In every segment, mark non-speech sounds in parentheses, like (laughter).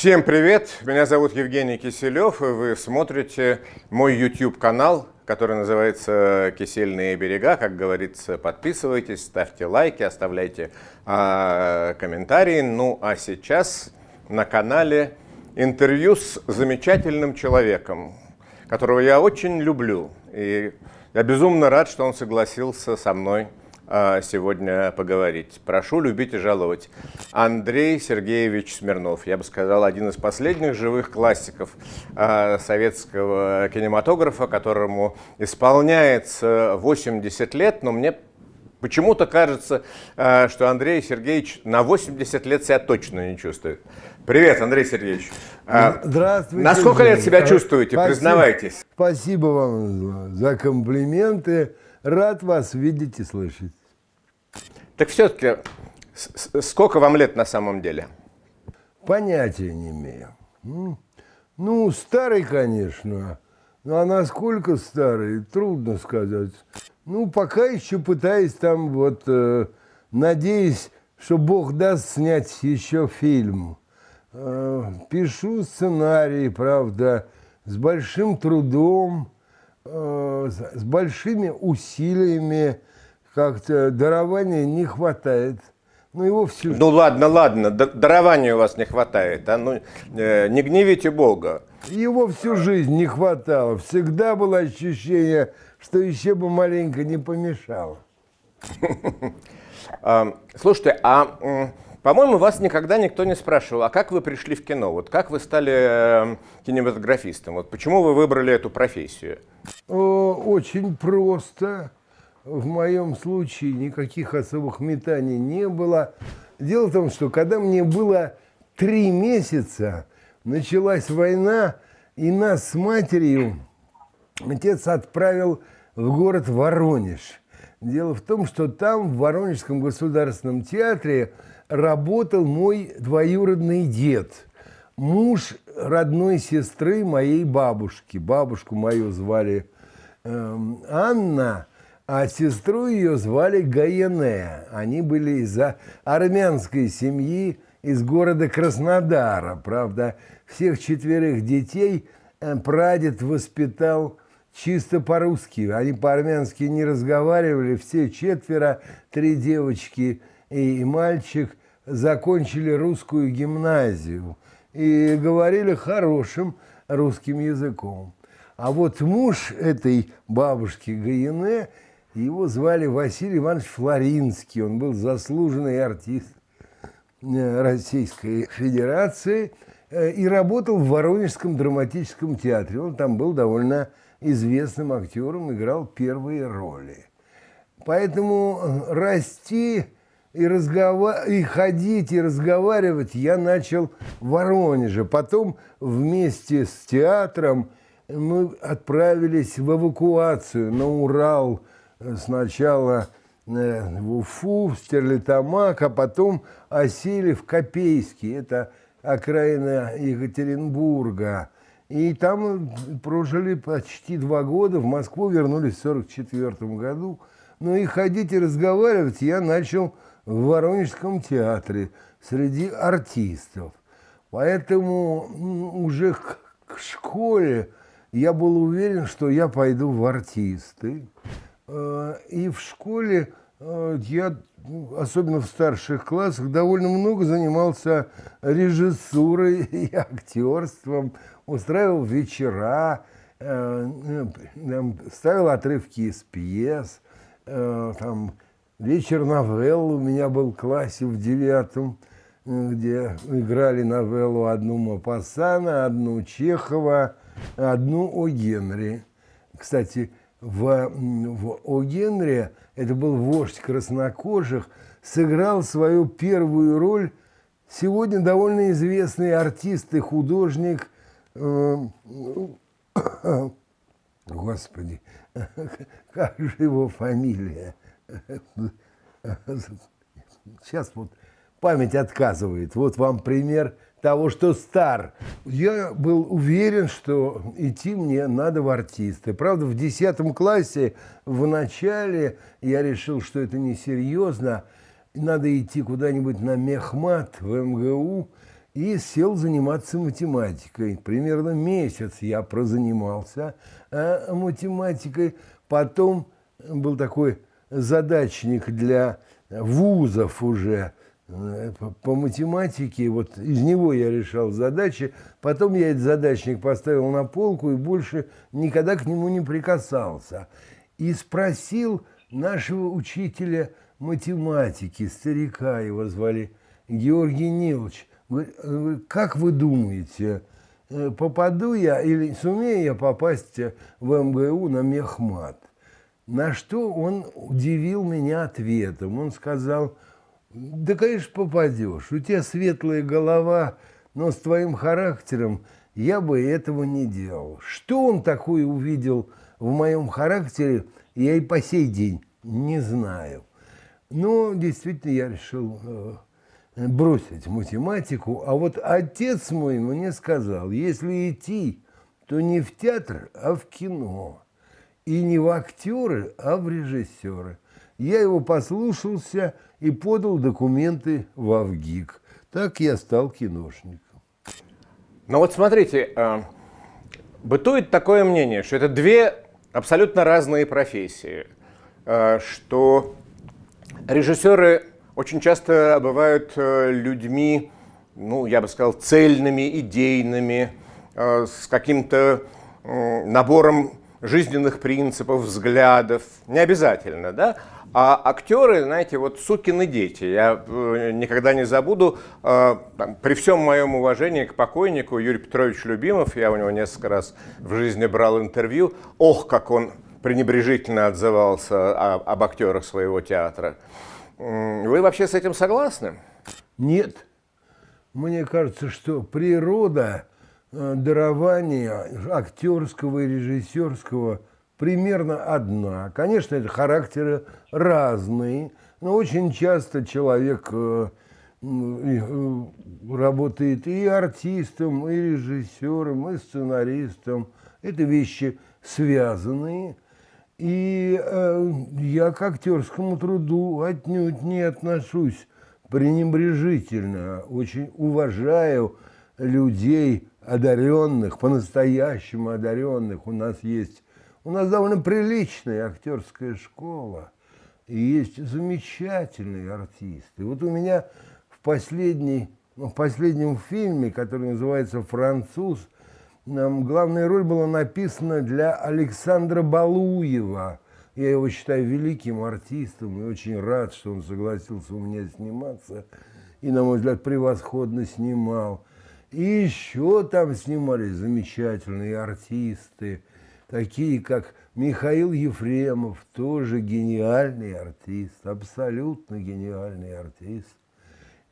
Всем привет! Меня зовут Евгений Киселев, и вы смотрите мой YouTube-канал, который называется «Кисельные берега». Как говорится, подписывайтесь, ставьте лайки, оставляйте э, комментарии. Ну а сейчас на канале интервью с замечательным человеком, которого я очень люблю. И я безумно рад, что он согласился со мной а, сегодня поговорить. Прошу любить и жаловать. Андрей Сергеевич Смирнов, я бы сказал, один из последних живых классиков а, советского кинематографа, которому исполняется 80 лет, но мне Почему-то кажется, а, что Андрей Сергеевич на 80 лет себя точно не чувствует. Привет, Андрей Сергеевич. Здравствуйте. На сколько лет себя чувствуете? Спасибо, Признавайтесь. Спасибо вам за комплименты. Рад вас видеть и слышать. Так все-таки, сколько вам лет на самом деле? Понятия не имею. Ну, старый, конечно. Ну, а насколько старый, трудно сказать. Ну, пока еще пытаюсь там вот, э, надеюсь, что Бог даст снять еще фильм. Э, пишу сценарий, правда, с большим трудом, э, с большими усилиями как-то дарования не хватает. Ну, его всю... ну ладно, ладно, дарования у вас не хватает. А? Ну, э, не гневите Бога. Его всю жизнь не хватало. Всегда было ощущение, что еще бы маленько не помешало. (laughs) А, слушайте, а по-моему, вас никогда никто не спрашивал, а как вы пришли в кино? Вот как вы стали э, кинематографистом? Вот почему вы выбрали эту профессию? Очень просто в моем случае никаких особых метаний не было. Дело в том, что когда мне было три месяца, началась война, и нас с матерью отец отправил в город Воронеж. Дело в том, что там, в Воронежском государственном театре, работал мой двоюродный дед, муж родной сестры моей бабушки. Бабушку мою звали э, Анна, а сестру ее звали Гаене. Они были из армянской семьи из города Краснодара. Правда, всех четверых детей э, прадед воспитал чисто по-русски. Они по-армянски не разговаривали. Все четверо, три девочки и мальчик, закончили русскую гимназию и говорили хорошим русским языком. А вот муж этой бабушки Гаене – его звали Василий Иванович Флоринский. Он был заслуженный артист э, Российской Федерации э, и работал в Воронежском драматическом театре. Он там был довольно известным актером, играл первые роли. Поэтому э, расти и, разгова... и ходить, и разговаривать я начал в Воронеже. Потом вместе с театром мы отправились в эвакуацию на Урал – сначала э, в Уфу, в Стерлитамак, а потом осели в Копейский. это окраина Екатеринбурга. И там прожили почти два года, в Москву вернулись в 1944 году. Ну и ходить и разговаривать я начал в Воронежском театре среди артистов. Поэтому уже к, к школе я был уверен, что я пойду в артисты. Э, и в школе э, я, особенно в старших классах, довольно много занимался режиссурой (laughs) и актерством, устраивал вечера, э, ставил отрывки из пьес, там вечер новелл у меня был в классе в девятом, где играли новеллу одну Мапасана, одну Чехова, одну о Генри. Кстати, в, в О. это был вождь краснокожих, сыграл свою первую роль сегодня довольно известный артист и художник, э, э (coughs) господи, (laughs) как же его фамилия? (laughs) Сейчас вот память отказывает. Вот вам пример – того, что стар. Я был уверен, что идти мне надо в артисты. Правда, в 10 классе в начале я решил, что это несерьезно. Надо идти куда-нибудь на мехмат в МГУ и сел заниматься математикой. Примерно месяц я прозанимался а математикой. Потом был такой задачник для вузов уже – Э, по математике, вот из него я решал задачи. Потом я этот задачник поставил на полку и больше никогда к нему не прикасался. И спросил нашего учителя математики, старика его звали, Георгий Нилович, как вы думаете, э, попаду я или сумею я попасть в МГУ на мехмат? На что он удивил меня ответом. Он сказал – да, конечно, попадешь. У тебя светлая голова, но с твоим характером я бы этого не делал. Что он такое увидел в моем характере, я и по сей день не знаю. Но действительно я решил э, бросить математику. А вот отец мой мне сказал, если идти, то не в театр, а в кино. И не в актеры, а в режиссеры. Я его послушался – и подал документы в Авгик. Так я стал киношником. Ну вот смотрите, э, бытует такое мнение, что это две абсолютно разные профессии, э, что режиссеры очень часто бывают э, людьми, ну, я бы сказал, цельными, идейными, э, с каким-то набором жизненных принципов, взглядов. Не обязательно, да? А актеры, знаете, вот сукины дети. Я э, никогда не забуду, э, при всем моем уважении к покойнику Юрий Петрович Любимов, я у него несколько раз в жизни брал интервью, ох, как он пренебрежительно отзывался об, а, об актерах своего театра. Вы вообще с этим согласны? Нет. Мне кажется, что природа э, дарования актерского и режиссерского примерно одна. Конечно, это характеры разные, но очень часто человек э, э, работает и артистом, и режиссером, и сценаристом. Это вещи связанные. И э, я к актерскому труду отнюдь не отношусь пренебрежительно. Очень уважаю людей одаренных, по-настоящему одаренных. У нас есть у нас довольно приличная актерская школа. И есть замечательные артисты. Вот у меня в, последний, ну, в последнем фильме, который называется «Француз», нам главная роль была написана для Александра Балуева. Я его считаю великим артистом и очень рад, что он согласился у меня сниматься. И, на мой взгляд, превосходно снимал. И еще там снимались замечательные артисты такие как Михаил Ефремов, тоже гениальный артист, абсолютно гениальный артист,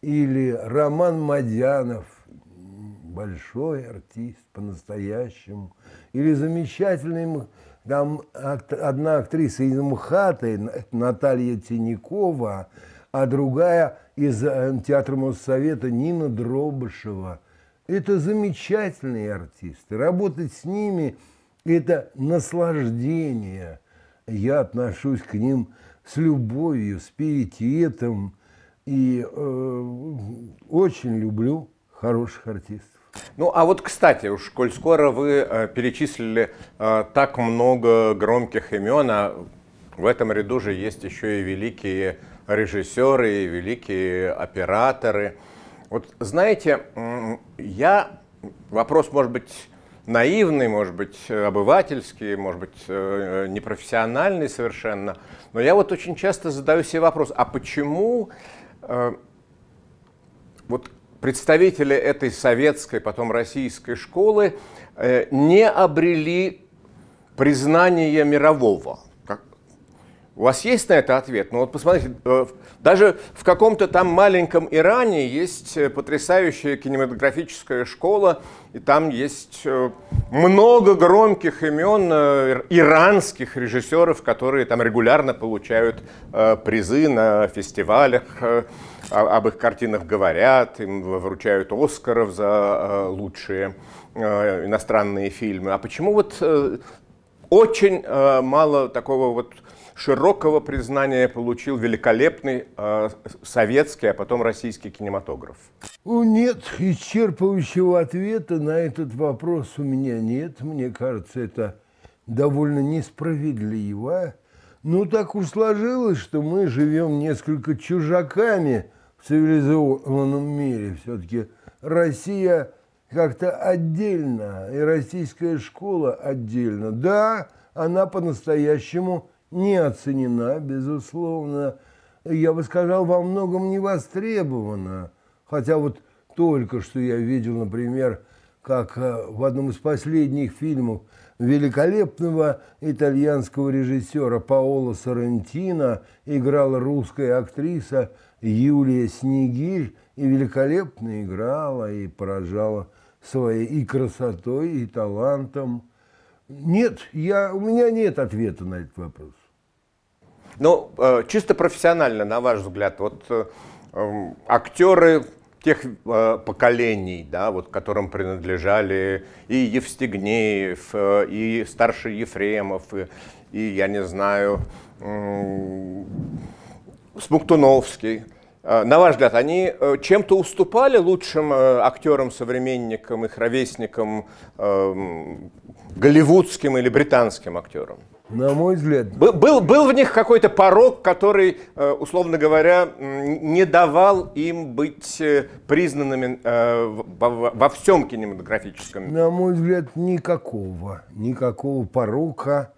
или Роман Мадянов, большой артист по-настоящему, или замечательный там одна актриса из МХАТа, Наталья Тинякова, а другая из э, Театра Моссовета Нина Дробышева. Это замечательные артисты. Работать с ними – это наслаждение. Я отношусь к ним с любовью, с пиететом и э, очень люблю хороших артистов. Ну, а вот, кстати, уж коль скоро вы э, перечислили э, так много громких имен, а в этом ряду же есть еще и великие режиссеры, и великие операторы. Вот знаете, я вопрос, может быть, наивный, может быть, обывательский, может быть, э, э, непрофессиональный совершенно. Но я вот очень часто задаю себе вопрос, а почему э, вот представители этой советской, потом российской школы не обрели признание мирового? У вас есть на это ответ? Ну вот посмотрите, э, даже в каком-то там маленьком Иране есть э, потрясающая кинематографическая школа, и там есть э, много громких имен иранских режиссеров, которые там регулярно получают призы на фестивалях, об их картинах говорят, им вручают Оскаров за лучшие иностранные фильмы. А почему вот очень мало такого вот широкого признания получил великолепный э, советский, а потом российский кинематограф? Нет, исчерпывающего ответа на этот вопрос у меня нет. Мне кажется, это довольно несправедливо. Ну, так уж сложилось, что мы живем несколько чужаками в цивилизованном мире. Все-таки Россия как-то отдельно, и российская школа отдельно. Да, она по-настоящему не оценена, безусловно, я бы сказал, во многом не востребована. Хотя вот только что я видел, например, как э, в одном из последних фильмов великолепного итальянского режиссера Паоло Соррентино играла русская актриса Юлия Снегирь и великолепно играла и поражала своей и красотой, и талантом. Нет, я, у меня нет ответа на этот вопрос. Но ну, э, чисто профессионально, на ваш взгляд, вот э, эм, актеры тех э, поколений, да, вот которым принадлежали и Евстигнеев, э, и старший Ефремов, и, и я не знаю, э, Смоктуновский. На ваш взгляд, они э, чем-то уступали лучшим э, актерам, современникам, их ровесникам, э, голливудским или британским актерам? На мой взгляд. Был, был, был в них какой-то порог, который, э, условно говоря, не давал им быть э, признанными э, во всем кинематографическом. На мой взгляд, никакого. Никакого порока,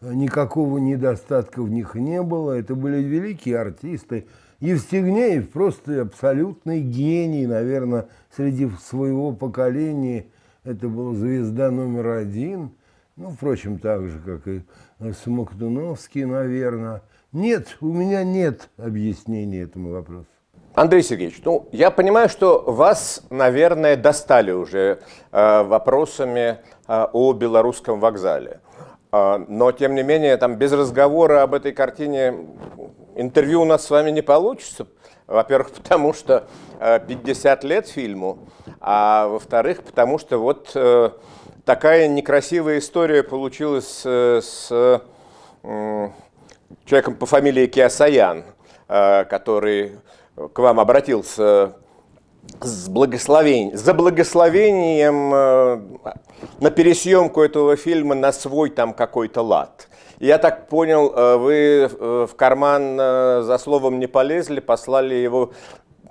никакого недостатка в них не было. Это были великие артисты. Евстигнеев просто абсолютный гений, наверное, среди своего поколения. Это была звезда номер один – ну, впрочем, так же, как и э, Смоктуновский, наверное. Нет, у меня нет объяснения этому вопросу. Андрей Сергеевич, ну, я понимаю, что вас, наверное, достали уже э, вопросами э, о белорусском вокзале. Э, но, тем не менее, там без разговора об этой картине интервью у нас с вами не получится. Во-первых, (laughs) потому что э, 50 лет фильму, а во-вторых, потому что вот... Э, такая некрасивая история получилась э, с э, человеком по фамилии Киасаян, э, который к вам обратился с благословением, за благословением на пересъемку этого фильма на свой там какой-то лад. Я так понял, вы в карман за словом не полезли, послали его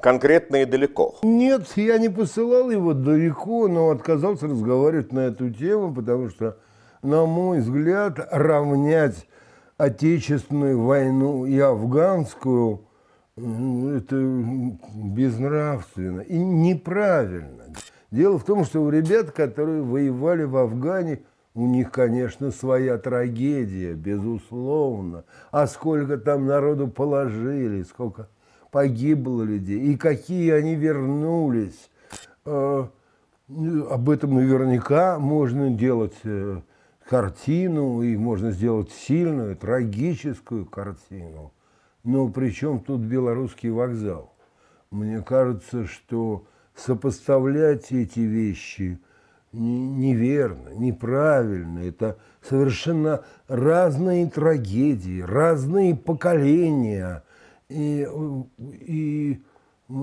конкретно и далеко. Нет, я не посылал его далеко, но отказался разговаривать на эту тему, потому что, на мой взгляд, равнять отечественную войну и афганскую э, это безнравственно и неправильно. Дело в том, что у ребят, которые воевали в Афгане, у них, конечно, своя трагедия, безусловно. А сколько там народу положили, сколько погибло людей, и какие они вернулись. Э, об этом наверняка можно делать э, картину, и можно сделать сильную, трагическую картину. Но при чем тут белорусский вокзал? Мне кажется, что сопоставлять эти вещи неверно, неправильно. Это совершенно разные трагедии, разные поколения – и, э, и э,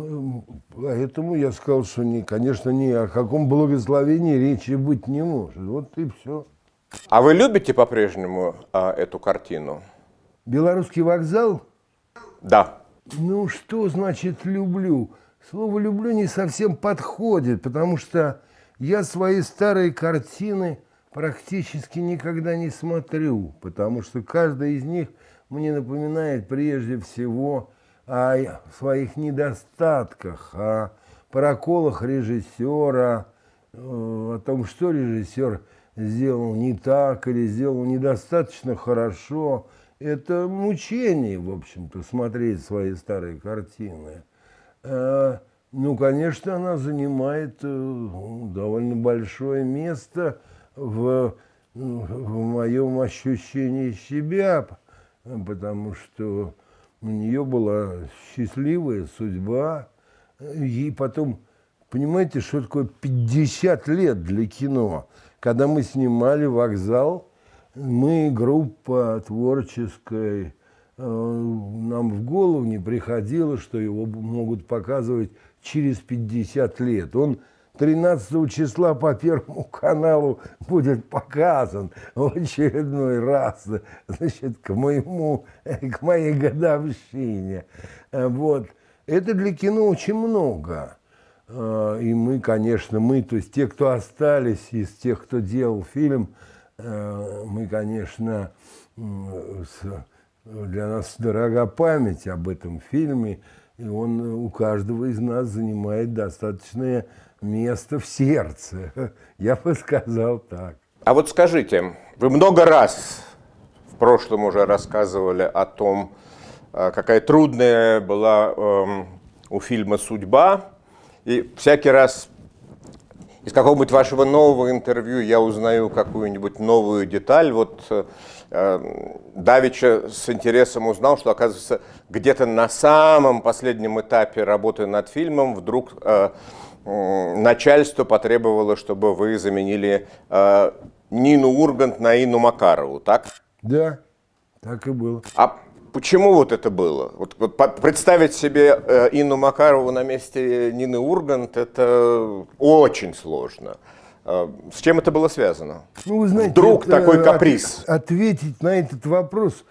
поэтому я сказал, что, не, конечно, ни о каком благословении речи быть не может. Вот и все. А вы любите по-прежнему а, эту картину? Белорусский вокзал? Да. Ну, что значит «люблю»? Слово «люблю» не совсем подходит, потому что я свои старые картины практически никогда не смотрю, потому что каждая из них мне напоминает прежде всего о своих недостатках, о проколах режиссера, э, о том, что режиссер сделал не так или сделал недостаточно хорошо. Это мучение, в общем-то, смотреть свои старые картины. Э, ну, конечно, она занимает э, довольно большое место в, в моем ощущении себя, потому что у нее была счастливая судьба. И потом, понимаете, что такое 50 лет для кино? Когда мы снимали «Вокзал», мы группа творческая, э, нам в голову не приходило, что его могут показывать через 50 лет. Он 13 числа по Первому каналу будет показан в очередной раз, значит, к моему, к моей годовщине. Э, вот. Это для кино очень много. Э, и мы, конечно, мы, то есть те, кто остались из тех, кто делал фильм, э, мы, конечно, для нас дорога память об этом фильме, и он у каждого из нас занимает достаточное место в сердце. (laughs) Я бы сказал так. А вот скажите, вы много раз в прошлом уже рассказывали о том, э, какая трудная была эм, у фильма «Судьба». И всякий раз из какого-нибудь вашего нового интервью я узнаю какую-нибудь новую деталь. Вот э, эм, Давича с интересом узнал, что, оказывается, где-то на самом последнем этапе работы над фильмом вдруг э, начальство потребовало, чтобы вы заменили э, Нину Ургант на Инну Макарову, так? Да, так и было. А почему вот это было? Вот, вот представить себе э, Инну Макарову на месте Нины Ургант, это очень сложно. Э, с чем это было связано? Ну, вы знаете, Вдруг это, э, такой каприз. От, ответить на этот вопрос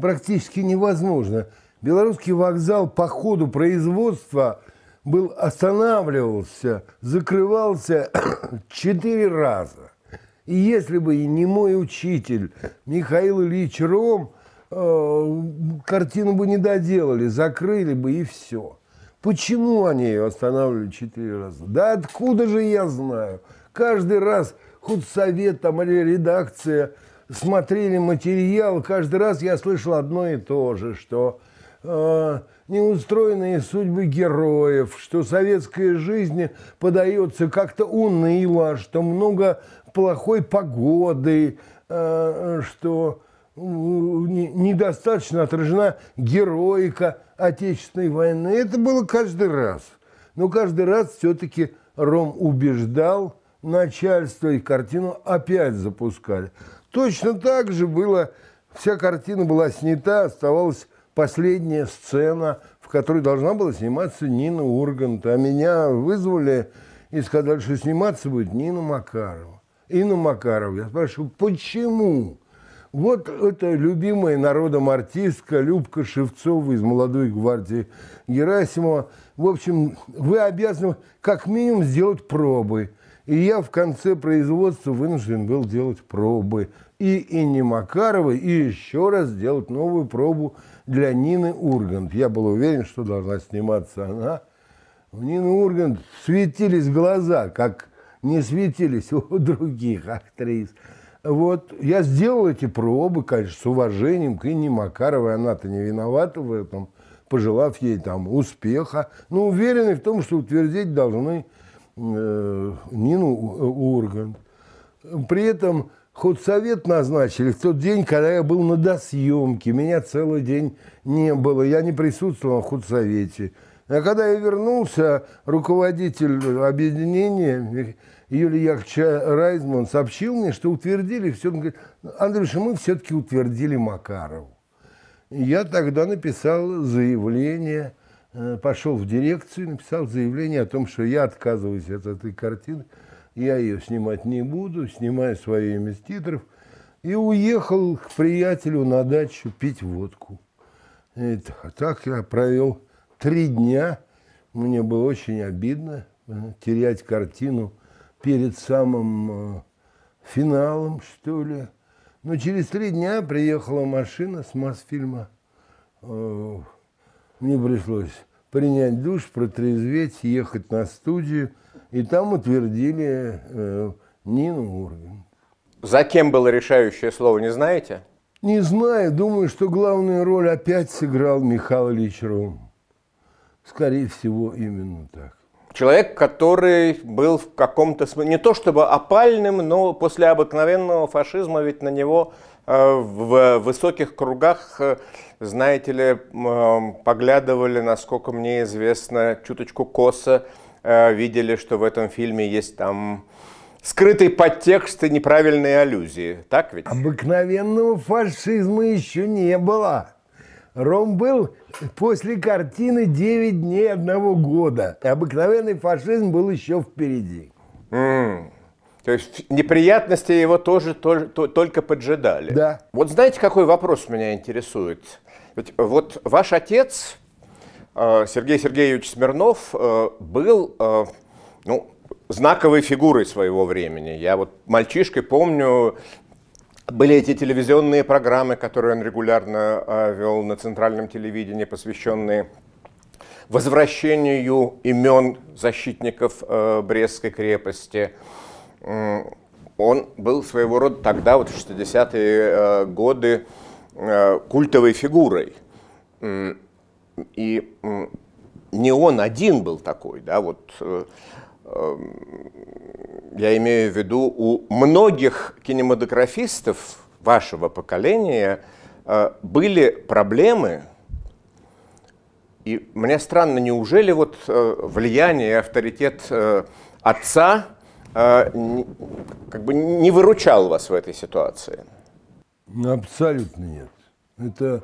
практически невозможно. Белорусский вокзал по ходу производства был, останавливался, закрывался (coughs) четыре раза. И если бы не мой учитель Михаил Ильич Ром, э, картину бы не доделали, закрыли бы и все. Почему они ее останавливали четыре раза? Да откуда же я знаю? Каждый раз хоть совет, там, или редакция смотрели материал, каждый раз я слышал одно и то же, что Э, неустроенные судьбы героев, что советская жизнь подается как-то уныло, что много плохой погоды, э, что э, недостаточно отражена героика Отечественной войны. Это было каждый раз. Но каждый раз все-таки Ром убеждал начальство, и картину опять запускали. Точно так же было, вся картина была снята, оставалось последняя сцена, в которой должна была сниматься Нина Ургант. А меня вызвали и сказали, что сниматься будет Нина Макарова. Инна Макарова. Я спрашиваю, почему? Вот это любимая народом артистка Любка Шевцова из «Молодой гвардии» Герасимова. В общем, вы обязаны как минимум сделать пробы. И я в конце производства вынужден был делать пробы. И Инне Макаровой, и еще раз делать новую пробу для Нины Ургант. Я был уверен, что должна сниматься она. У Нины Ургант светились глаза, как не светились (laughs) у других актрис. Вот, я сделал эти пробы, конечно, с уважением к Инне Макаровой. Она-то не виновата в этом, пожелав ей там успеха. Но уверены в том, что утвердить должны э, Нину Ургант. При этом Худсовет назначили в тот день, когда я был на досъемке. Меня целый день не было. Я не присутствовал в худсовете. А когда я вернулся, руководитель объединения Юлия Яковлевич Райзман сообщил мне, что утвердили все. Он говорит, Андрюша, мы все-таки утвердили Макарову. Я тогда написал заявление, э, пошел в дирекцию, написал заявление о том, что я отказываюсь от этой картины я ее снимать не буду, снимаю свое имя с титров, и уехал к приятелю на дачу пить водку. И «А так я провел три дня, мне было очень обидно э, терять картину перед самым э, финалом, что ли. Но через три дня приехала машина с Мосфильма. Э, мне пришлось принять душ, протрезветь, ехать на студию – и там утвердили э, Нину Ургант. За кем было решающее слово, не знаете? Не знаю. Думаю, что главную роль опять сыграл Михаил Ильич Ром. Скорее всего, именно так. Человек, который был в каком-то смысле, не то чтобы опальным, но после обыкновенного фашизма ведь на него э, в высоких кругах, э, знаете ли, э, поглядывали, насколько мне известно, чуточку косо Э, видели, что в этом фильме есть там скрытый подтекст и неправильные аллюзии. Так ведь? Обыкновенного фашизма еще не было. Ром был после картины «Девять дней одного года». Обыкновенный фашизм был еще впереди. Mm. То есть неприятности его тоже, тоже то, только поджидали. Да. Вот знаете, какой вопрос меня интересует? Ведь вот ваш отец Э, Сергей Сергеевич Смирнов э, был э, ну, знаковой фигурой своего времени. Я вот мальчишкой помню, были эти телевизионные программы, которые он регулярно вел на центральном телевидении, посвященные возвращению имен защитников Брестской крепости. Он был своего рода тогда, вот в 60-е годы, культовой фигурой и не он один был такой, да, вот э, эм, я имею в виду, у многих кинематографистов вашего поколения э, были проблемы, и мне странно, неужели вот э, влияние авторитет отца как бы не выручал вас в этой ситуации? Абсолютно нет. Это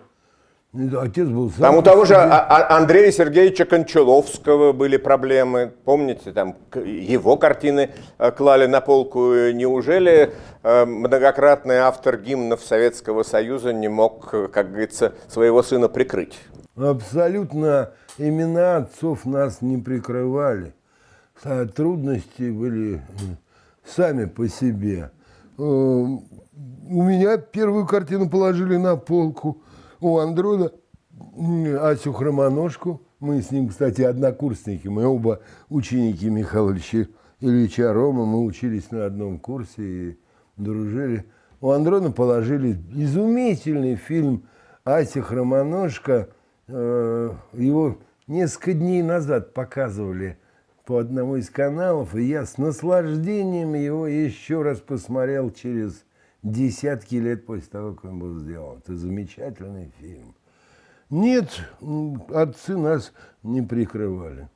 Отец был сам. Там у того же а, а, Андрея Сергеевича Кончаловского были проблемы. Помните, там его картины э, клали на полку. Э, неужели э, многократный автор гимнов Советского Союза не мог, как говорится, своего сына прикрыть? Абсолютно имена отцов нас не прикрывали. Трудности были сами по себе. У меня первую картину положили на полку – у Андруда Асю Хромоножку. Мы с ним, кстати, однокурсники. Мы оба ученики Михайловича Ильича Рома. Мы учились на одном курсе и дружили. У Андрона положили изумительный фильм «Ася Хромоножка». Э, его несколько дней назад показывали по одному из каналов, и я с наслаждением его еще раз посмотрел через десятки лет после того, как он был сделан. Это замечательный фильм. Нет, отцы нас не прикрывали.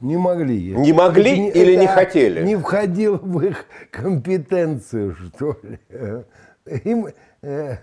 Не могли. Не могли не, или не хотели? Не входило в их компетенцию, что ли. (laughs) Им, э,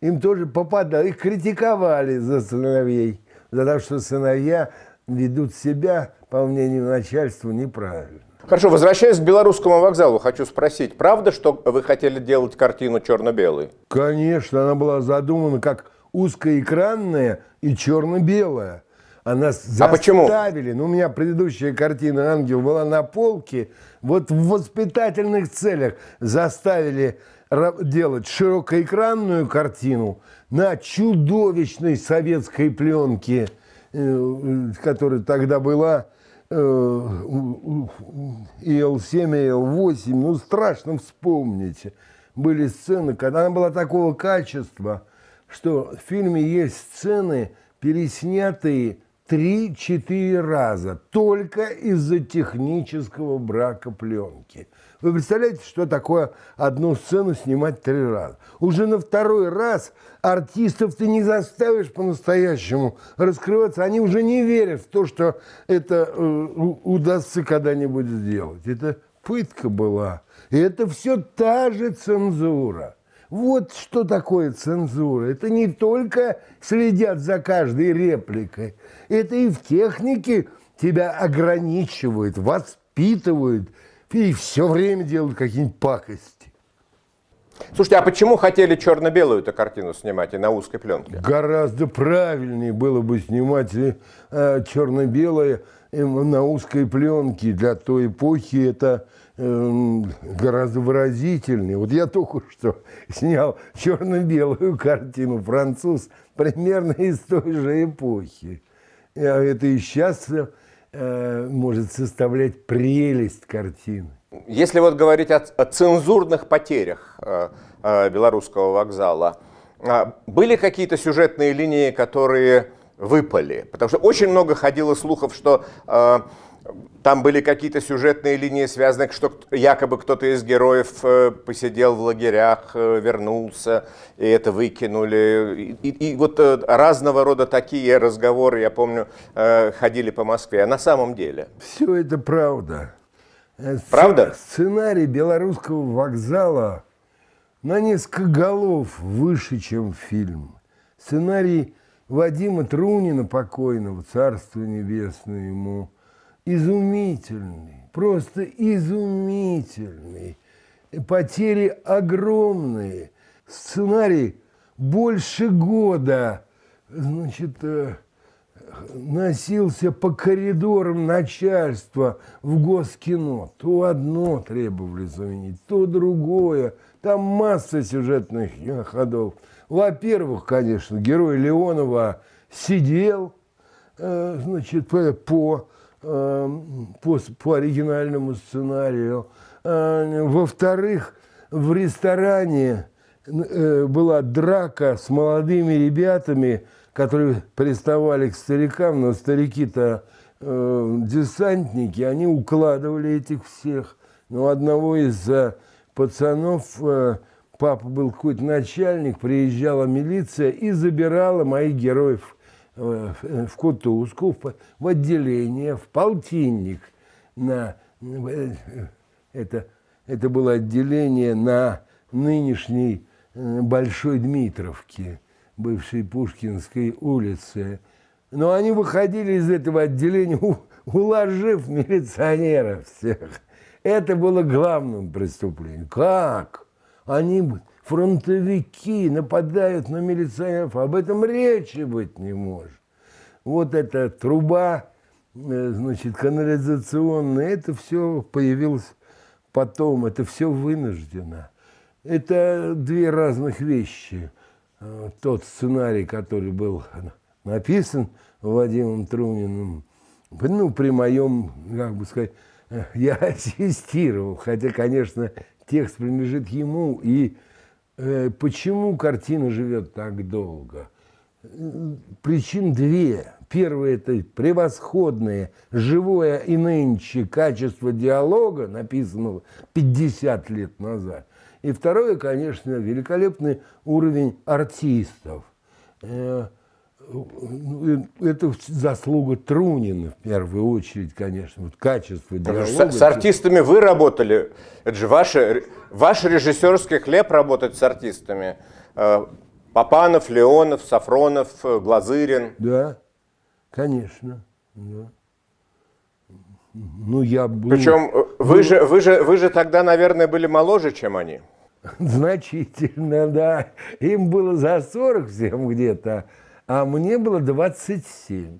им тоже попадало. Их критиковали за сыновей, за то, что сыновья ведут себя, по мнению начальства, неправильно. Хорошо, возвращаясь к белорусскому вокзалу, хочу спросить, правда, что вы хотели делать картину черно-белой? Конечно, она была задумана как узкоэкранная и черно-белая. Она заставили. А почему? Ну, у меня предыдущая картина «Ангел» была на полке. Вот в воспитательных целях заставили делать широкоэкранную картину на чудовищной советской пленке, э, э, которая тогда была и Л7, и Л8, ну страшно вспомнить. Были сцены, когда она была такого качества, что в фильме есть сцены, переснятые три-четыре раза только из-за технического брака пленки. Вы представляете, что такое одну сцену снимать три раза? Уже на второй раз артистов ты не заставишь по-настоящему раскрываться. Они уже не верят в то, что это э, удастся когда-нибудь сделать. Это пытка была. И это все та же цензура. Вот что такое цензура. Это не только следят за каждой репликой. Это и в технике тебя ограничивают, воспитывают – и все время делают какие-нибудь пакости. Слушайте, а почему хотели черно-белую эту картину снимать и на узкой пленке? Гораздо правильнее было бы снимать э, черно-белое э, на узкой пленке. Для той эпохи это э, гораздо выразительнее. Вот я только что снял черно-белую картину «Француз» примерно из той же эпохи. А это и сейчас э, Э, может составлять прелесть картины. Если вот говорить о, о цензурных потерях э, э, белорусского вокзала, э, были какие-то сюжетные линии, которые выпали? Потому что очень много ходило слухов, что э, там были какие-то сюжетные линии, связанные, что якобы кто-то из героев э, посидел в лагерях, э, вернулся, и это выкинули. И, и, и вот э, разного рода такие разговоры, я помню, ходили по Москве. А на самом деле? Все это правда. Правда? Сценарий белорусского вокзала на несколько голов выше, чем фильм. Сценарий Вадима Трунина покойного, царство небесное ему – изумительный, просто изумительный. Потери огромные. Сценарий больше года, значит, э, носился по коридорам начальства в Госкино. То одно требовали заменить, то другое. Там масса сюжетных ходов. Во-первых, конечно, герой Леонова сидел, э, значит, по Эм, по, по оригинальному сценарию. Э, во-вторых, в ресторане э, была драка с молодыми ребятами, которые приставали к старикам, но старики-то э, десантники, они укладывали этих всех. Но одного из э, пацанов, э, папа был какой-то начальник, приезжала милиция и забирала моих героев. Э, в Кутузку, в отделение, в полтинник. На, э, это, это было отделение на нынешней э, Большой Дмитровке, бывшей Пушкинской улице. Но они выходили из этого отделения, уложив милиционеров всех. Это было главным преступлением. Как? Они фронтовики нападают на милиционеров, об этом речи быть не может. Вот эта труба, э, значит, канализационная, это все появилось потом, это все вынуждено. Это две разных вещи. Э, тот сценарий, который был написан Вадимом Труниным, ну, при моем, как бы сказать, э, я (laughs) ассистировал, хотя, конечно, текст принадлежит ему, и Э, почему картина живет так долго? Причин две. Первое – это превосходное, живое и нынче качество диалога, написанного 50 лет назад. И второе, конечно, великолепный уровень артистов. Э, Э, э, это заслуга Трунина в первую очередь, конечно, вот качество диалога. С, с артистами вы работали, это же ваше, ваш режиссерский хлеб работать с артистами. Э, Папанов, Леонов, Сафронов, Глазырин. Да, конечно. Да. Ну, я был... Причем вы, ну... же, вы, же, вы же тогда, наверное, были моложе, чем они. (laughs) Значительно, да. Им было за 40 всем где-то. А а мне было 27.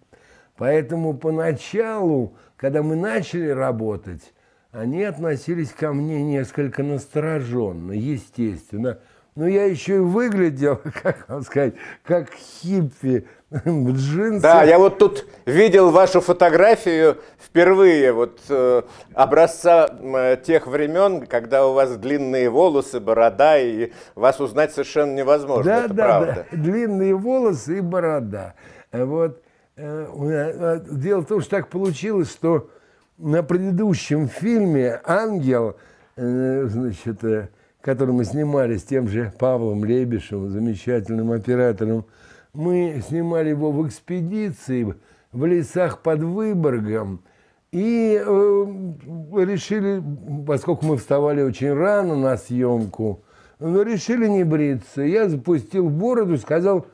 Поэтому поначалу, когда мы начали работать, они относились ко мне несколько настороженно, естественно. Но я еще и выглядел, (laughs) как вам сказать, как хиппи, джинсы. Да, я вот тут видел вашу фотографию впервые, вот э, образца э, тех времен, когда у вас длинные волосы, борода, и вас узнать совершенно невозможно, да, это да, правда. Да. Длинные волосы и борода. Э, вот. дело в том, что так получилось, что на предыдущем фильме «Ангел», значит, который мы снимали с тем же Павлом Лебешем, замечательным оператором, мы снимали его в экспедиции в лесах под Выборгом. И э, решили, поскольку мы вставали очень рано на съемку, но решили не бриться. Я запустил бороду, сказал,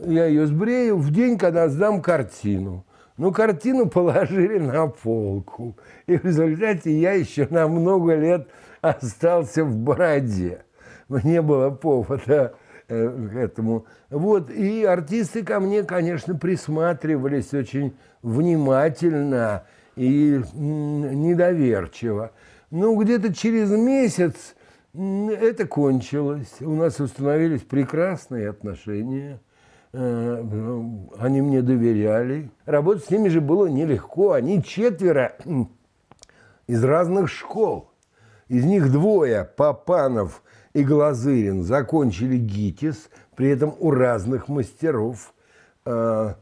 я ее сбрею в день, когда сдам картину. Ну, картину положили на полку. И в результате я еще на много лет остался в бороде. не было повода Э, к этому. Вот, и артисты ко мне, конечно, присматривались очень внимательно и недоверчиво. Ну, где-то через месяц это кончилось. У нас установились прекрасные отношения. Э, э, они мне доверяли. Работать с ними же было нелегко. Они четверо из разных школ. Из них двое – Папанов – и Глазырин закончили ГИТИС, при этом у разных мастеров. Э,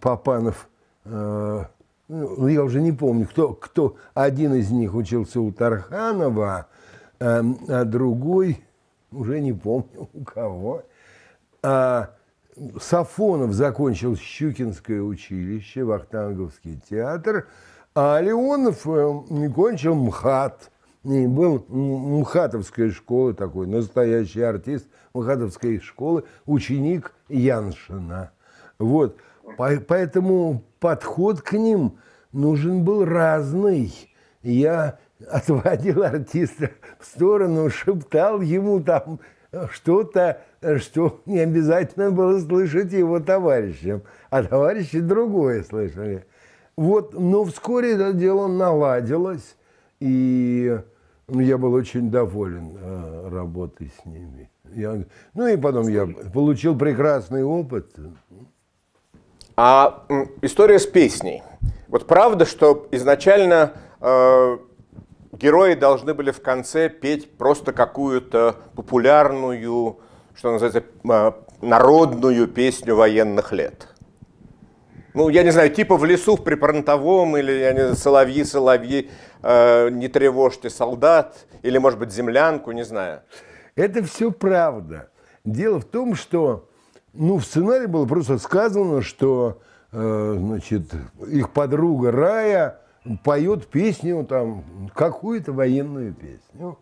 папанов, э, ну, я уже не помню, кто, кто один из них учился у Тарханова, э, а другой, уже не помню у кого. А Сафонов закончил Щукинское училище, Вахтанговский театр, а Леонов кончил МХАТ. И был Мухатовской школы такой, настоящий артист Мухатовской школы, ученик Яншина. Вот. Поэтому подход к ним нужен был разный. Я отводил артиста в сторону, шептал ему там что-то, что не обязательно было слышать его товарищам, а товарищи другое слышали. Вот, но вскоре это дело наладилось, и ну, я был очень доволен э, работой с ними. Я, ну и потом я получил прекрасный опыт. А история с песней. Вот правда, что изначально э, герои должны были в конце петь просто какую-то популярную, что называется, э, народную песню военных лет ну, я не знаю, типа в лесу, в припронтовом, или я не знаю, соловьи, соловьи, э, не тревожьте солдат, или, может быть, землянку, не знаю. Это все правда. Дело в том, что ну, в сценарии было просто сказано, что э, значит, их подруга Рая поет песню, там, какую-то военную песню.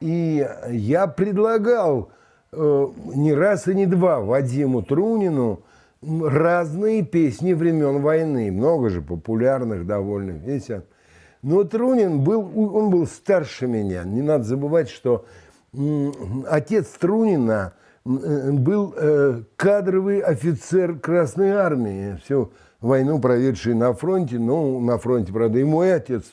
И я предлагал э, не раз и не два Вадиму Трунину – разные песни времен войны, много же популярных довольно. Видите? Но Трунин был, он был старше меня. Не надо забывать, что отец Трунина э, был э, кадровый офицер Красной Армии, всю войну проведший на фронте, ну, на фронте, правда, и мой отец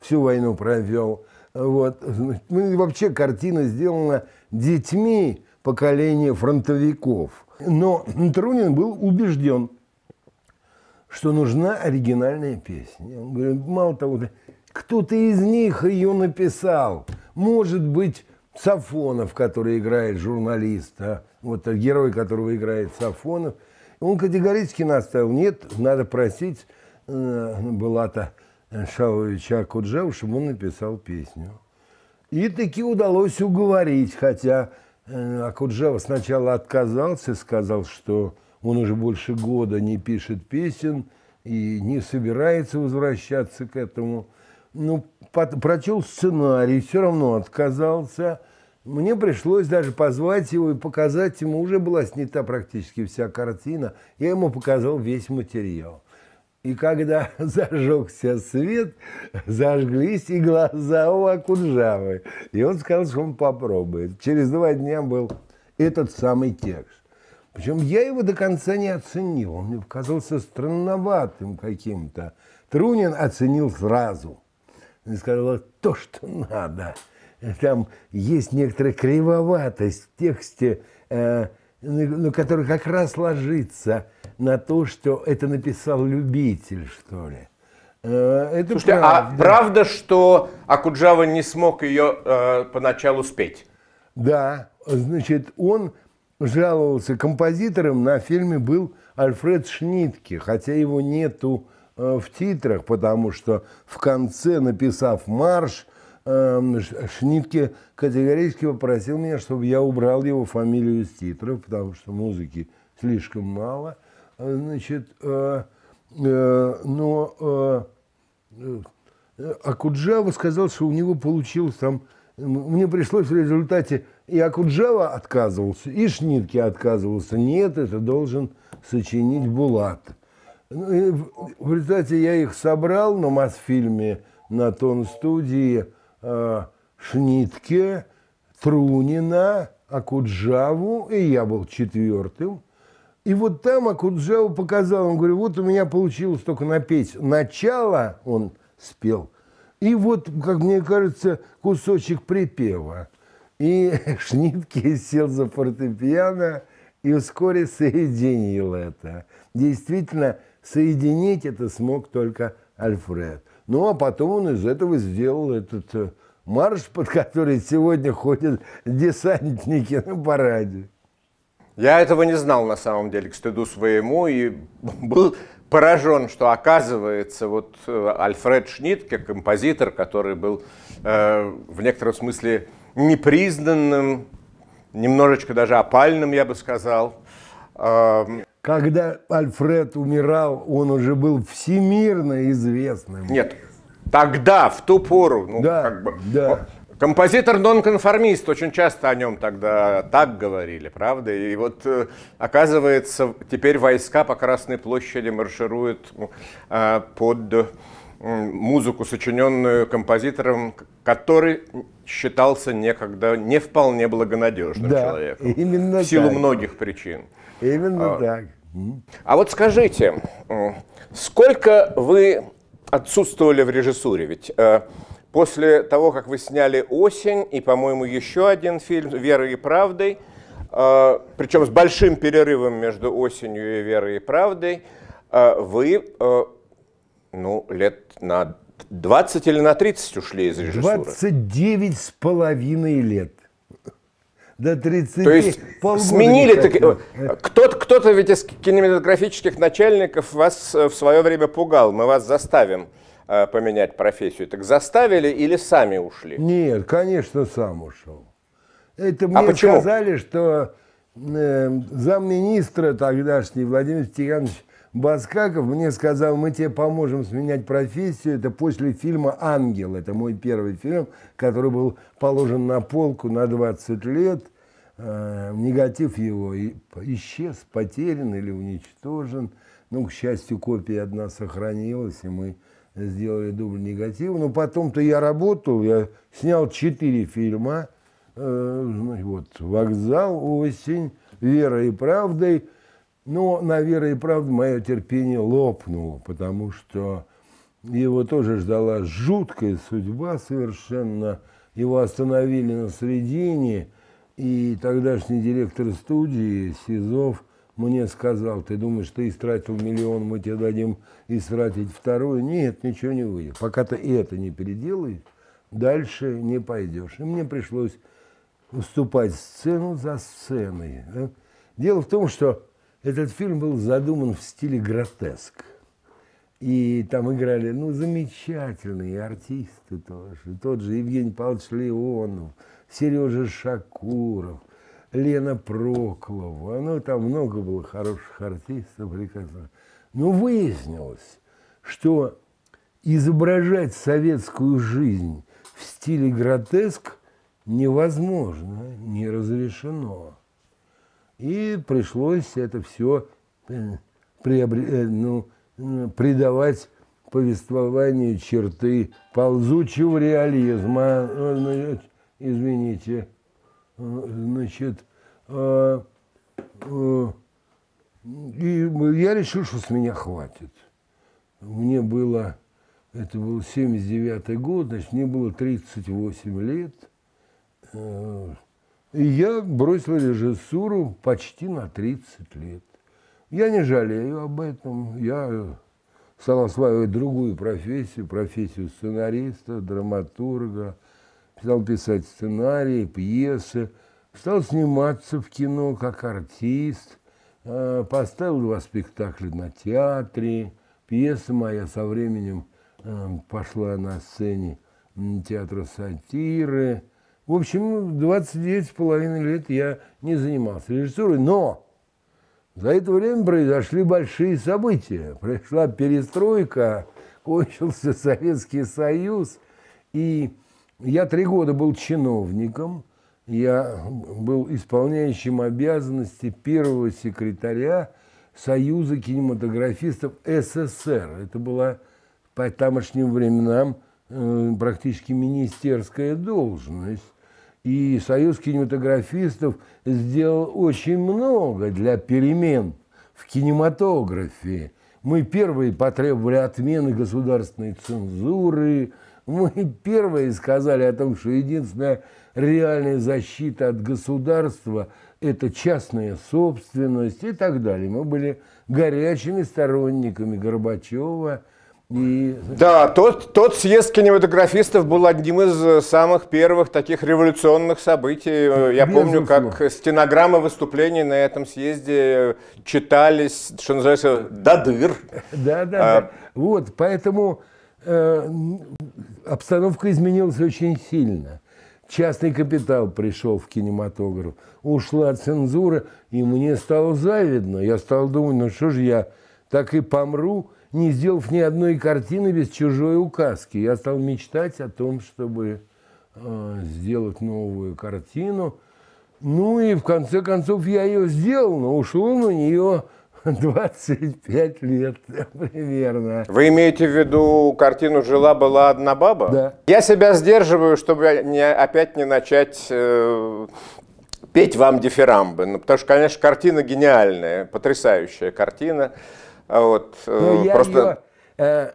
всю войну провел. Вот. Ну, и вообще картина сделана детьми поколения фронтовиков. Но Трунин был убежден, что нужна оригинальная песня. Он говорит, мало того, кто-то из них ее написал. Может быть, Сафонов, который играет журналиста, вот герой, которого играет Сафонов. Он категорически наставил, нет, надо просить э, Булата Шавовича Куджева, чтобы он написал песню. И таки удалось уговорить, хотя Э, а Акуджава сначала отказался, сказал, что он уже больше года не пишет песен и не собирается возвращаться к этому. Ну, прочел сценарий, все равно отказался. Мне пришлось даже позвать его и показать ему. Уже была снята практически вся картина. Я ему показал весь материал. И когда (laughs) зажегся свет, зажглись и глаза у Акуджавы. И он сказал, что он попробует. Через два дня был этот самый текст. Причем я его до конца не оценил. Он мне показался странноватым каким-то. Трунин оценил сразу. Он сказал, то, что надо. Там есть некоторая кривоватость в тексте, э, ну, который как раз ложится на то, что это написал любитель, что ли. Э, это Слушайте, а правда. а правда, что Акуджава не смог ее э, поначалу спеть? Да, значит, он жаловался композитором на фильме был Альфред Шнитке, хотя его нету э, в титрах, потому что в конце, написав марш, Эм, Шнитке категорически попросил меня, чтобы я убрал его фамилию из титров, потому что музыки слишком мало. Э, значит, э, э, но Акуджава сказал, что у него получилось там... Мне пришлось в результате... И Акуджава отказывался, и Шнитке отказывался. Нет, это должен сочинить Булат. Ну, в результате я их собрал на Мосфильме, на Тон-студии. Э, Шнитке, Трунина, Акуджаву, и я был четвертым. И вот там Акуджаву показал, он говорит, вот у меня получилось только напеть начало, он спел, и вот, как мне кажется, кусочек припева. И (laughs) Шнитке сел за фортепиано и вскоре соединил это. Действительно, соединить это смог только Альфред. Ну, а потом он из этого сделал этот э, марш, под который сегодня ходят десантники на параде. Я этого не знал на самом деле, к стыду своему, и (laughs) был поражен, что оказывается вот э, Альфред Шнитке, композитор, который был э, в некотором смысле непризнанным, немножечко даже опальным, я бы сказал. Э, Когда Альфред умирал, он уже был всемирно известным. Нет, Тогда, в ту пору, ну, да, как бы, да. Композитор-нонконформист, очень часто о нем тогда так говорили, правда? И вот, э, оказывается, теперь войска по Красной площади маршируют ну, а, под музыку, сочиненную композитором, который считался некогда не вполне благонадежным да, человеком. Именно в силу так. многих причин. Именно а, так. А вот скажите, сколько вы отсутствовали в режиссуре. Ведь э, после того, как вы сняли «Осень» и, по-моему, еще один фильм «Вера и правдой», э, причем с большим перерывом между «Осенью» и «Верой и правдой», э, вы э, ну, лет на 20 или на 30 ушли из режиссуры? 29 с половиной лет до 30 То есть полгода сменили так... Э, кто-то, кто-то ведь из кинематографических начальников вас э, в свое время пугал. Мы вас заставим э, поменять профессию. Так заставили или сами ушли? Нет, конечно, сам ушел. Это а мне а почему? сказали, что эм, замминистра тогдашний Владимир Степанович Баскаков мне сказал, мы тебе поможем сменять профессию. Это после фильма «Ангел». Это мой первый фильм, который был положен на полку на 20 лет. Э, негатив его исчез, потерян или уничтожен. Ну, к счастью, копия одна сохранилась, и мы сделали дубль негатива. Но ну, потом-то я работал, я снял четыре фильма. Э, ну, вот «Вокзал», «Осень», «Вера и правдой», но на веру и правду мое терпение лопнуло, потому что его тоже ждала жуткая судьба совершенно. Его остановили на середине, и тогдашний директор студии Сизов мне сказал, ты думаешь, ты истратил миллион, мы тебе дадим истратить второй? Нет, ничего не выйдет. Пока ты это не переделаешь, дальше не пойдешь. И мне пришлось уступать сцену за сценой. А. Дело в том, что этот фильм был задуман в стиле гротеск. И там играли, ну, замечательные артисты тоже. Тот же Евгений Павлович Леонов, Сережа Шакуров, Лена Проклова. Ну, там много было хороших артистов, прекрасно. Но выяснилось, что изображать советскую жизнь в стиле гротеск невозможно, не разрешено. И пришлось это все э, приобре... Э, ну, придавать повествованию черты ползучего реализма, э, ну, извините, значит, и я решил, что с меня хватит. Мне было, это был 79 год, значит, мне было 38 лет, и я бросил режиссуру почти на 30 лет. Я не жалею об этом. Я стал осваивать другую профессию, профессию сценариста, драматурга. Стал писать сценарии, пьесы. Стал сниматься в кино как артист. А, поставил два спектакля на театре. Пьеса моя со временем э, пошла на сцене театра сатиры. В общем, 29,5 ну, лет я не занимался режиссурой, но за это время произошли большие события. Пришла перестройка, кончился Советский Союз, и я три года был чиновником, я был исполняющим обязанности первого секретаря Союза кинематографистов СССР. Это была по тамошним временам э, практически министерская должность и Союз кинематографистов сделал очень много для перемен в кинематографе. Мы первые потребовали отмены государственной цензуры, мы первые сказали о том, что единственная реальная защита от государства – это частная собственность и так далее. Мы были горячими сторонниками Горбачева – и... Да, тот, тот съезд кинематографистов был одним из э, самых первых таких революционных событий. Э, я помню, как стенограммы выступлений на этом съезде э, читались, что называется, до дыр. Да, да, а, да. Вот, поэтому э, обстановка изменилась очень сильно. Частный капитал пришел в кинематограф, ушла цензура, и мне стало завидно. Я стал думать, ну что же я так и помру – не сделав ни одной картины без чужой указки. Я стал мечтать о том, чтобы э, сделать новую картину. Ну и в конце концов я ее сделал, но ушел на нее 25 (laughs) лет примерно. Вы имеете в виду картину «Жила-была одна баба»? Да. Я себя сдерживаю, чтобы не, опять не начать э, петь вам дифирамбы. Ну, потому что, конечно, картина гениальная, потрясающая картина. А вот, э, Но просто... я ее,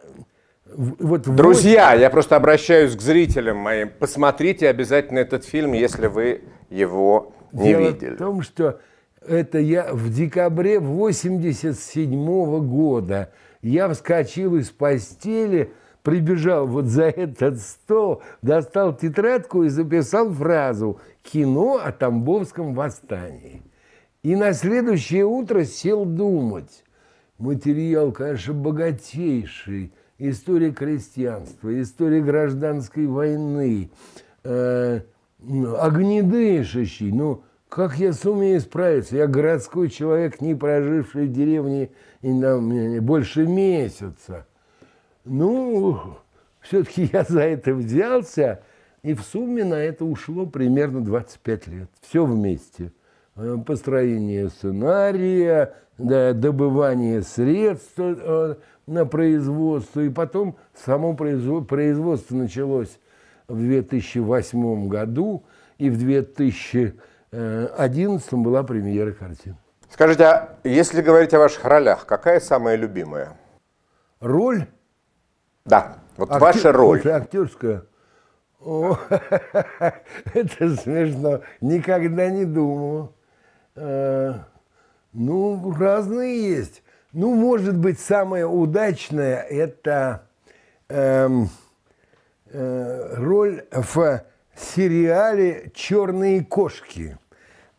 э, вот Друзья, вот... я просто обращаюсь к зрителям моим. Посмотрите обязательно этот фильм, если вы его не Дело видели. в том, что это я в декабре 87 -го года. Я вскочил из постели, прибежал вот за этот стол, достал тетрадку и записал фразу «Кино о Тамбовском восстании». И на следующее утро сел думать. Материал, конечно, богатейший. История крестьянства, история гражданской войны, э, огнедышащий. Ну, как я сумею справиться? Я городской человек, не проживший в деревне и там, больше месяца. Ну, все-таки я за это взялся, и в сумме на это ушло примерно 25 лет. Все вместе. Э, построение сценария, добывание средств э, на производство, и потом само производство началось в 2008 году, и в 2011 была премьера картины. Скажите, а если говорить о ваших ролях, какая самая любимая? Роль? Да, вот Актер... ваша роль. Это (laughs) актерская. О, (laughs) это смешно. Никогда не думал. Э, ну, разные есть. Ну, может быть, самое удачное – это эм, э, роль в сериале «Черные кошки»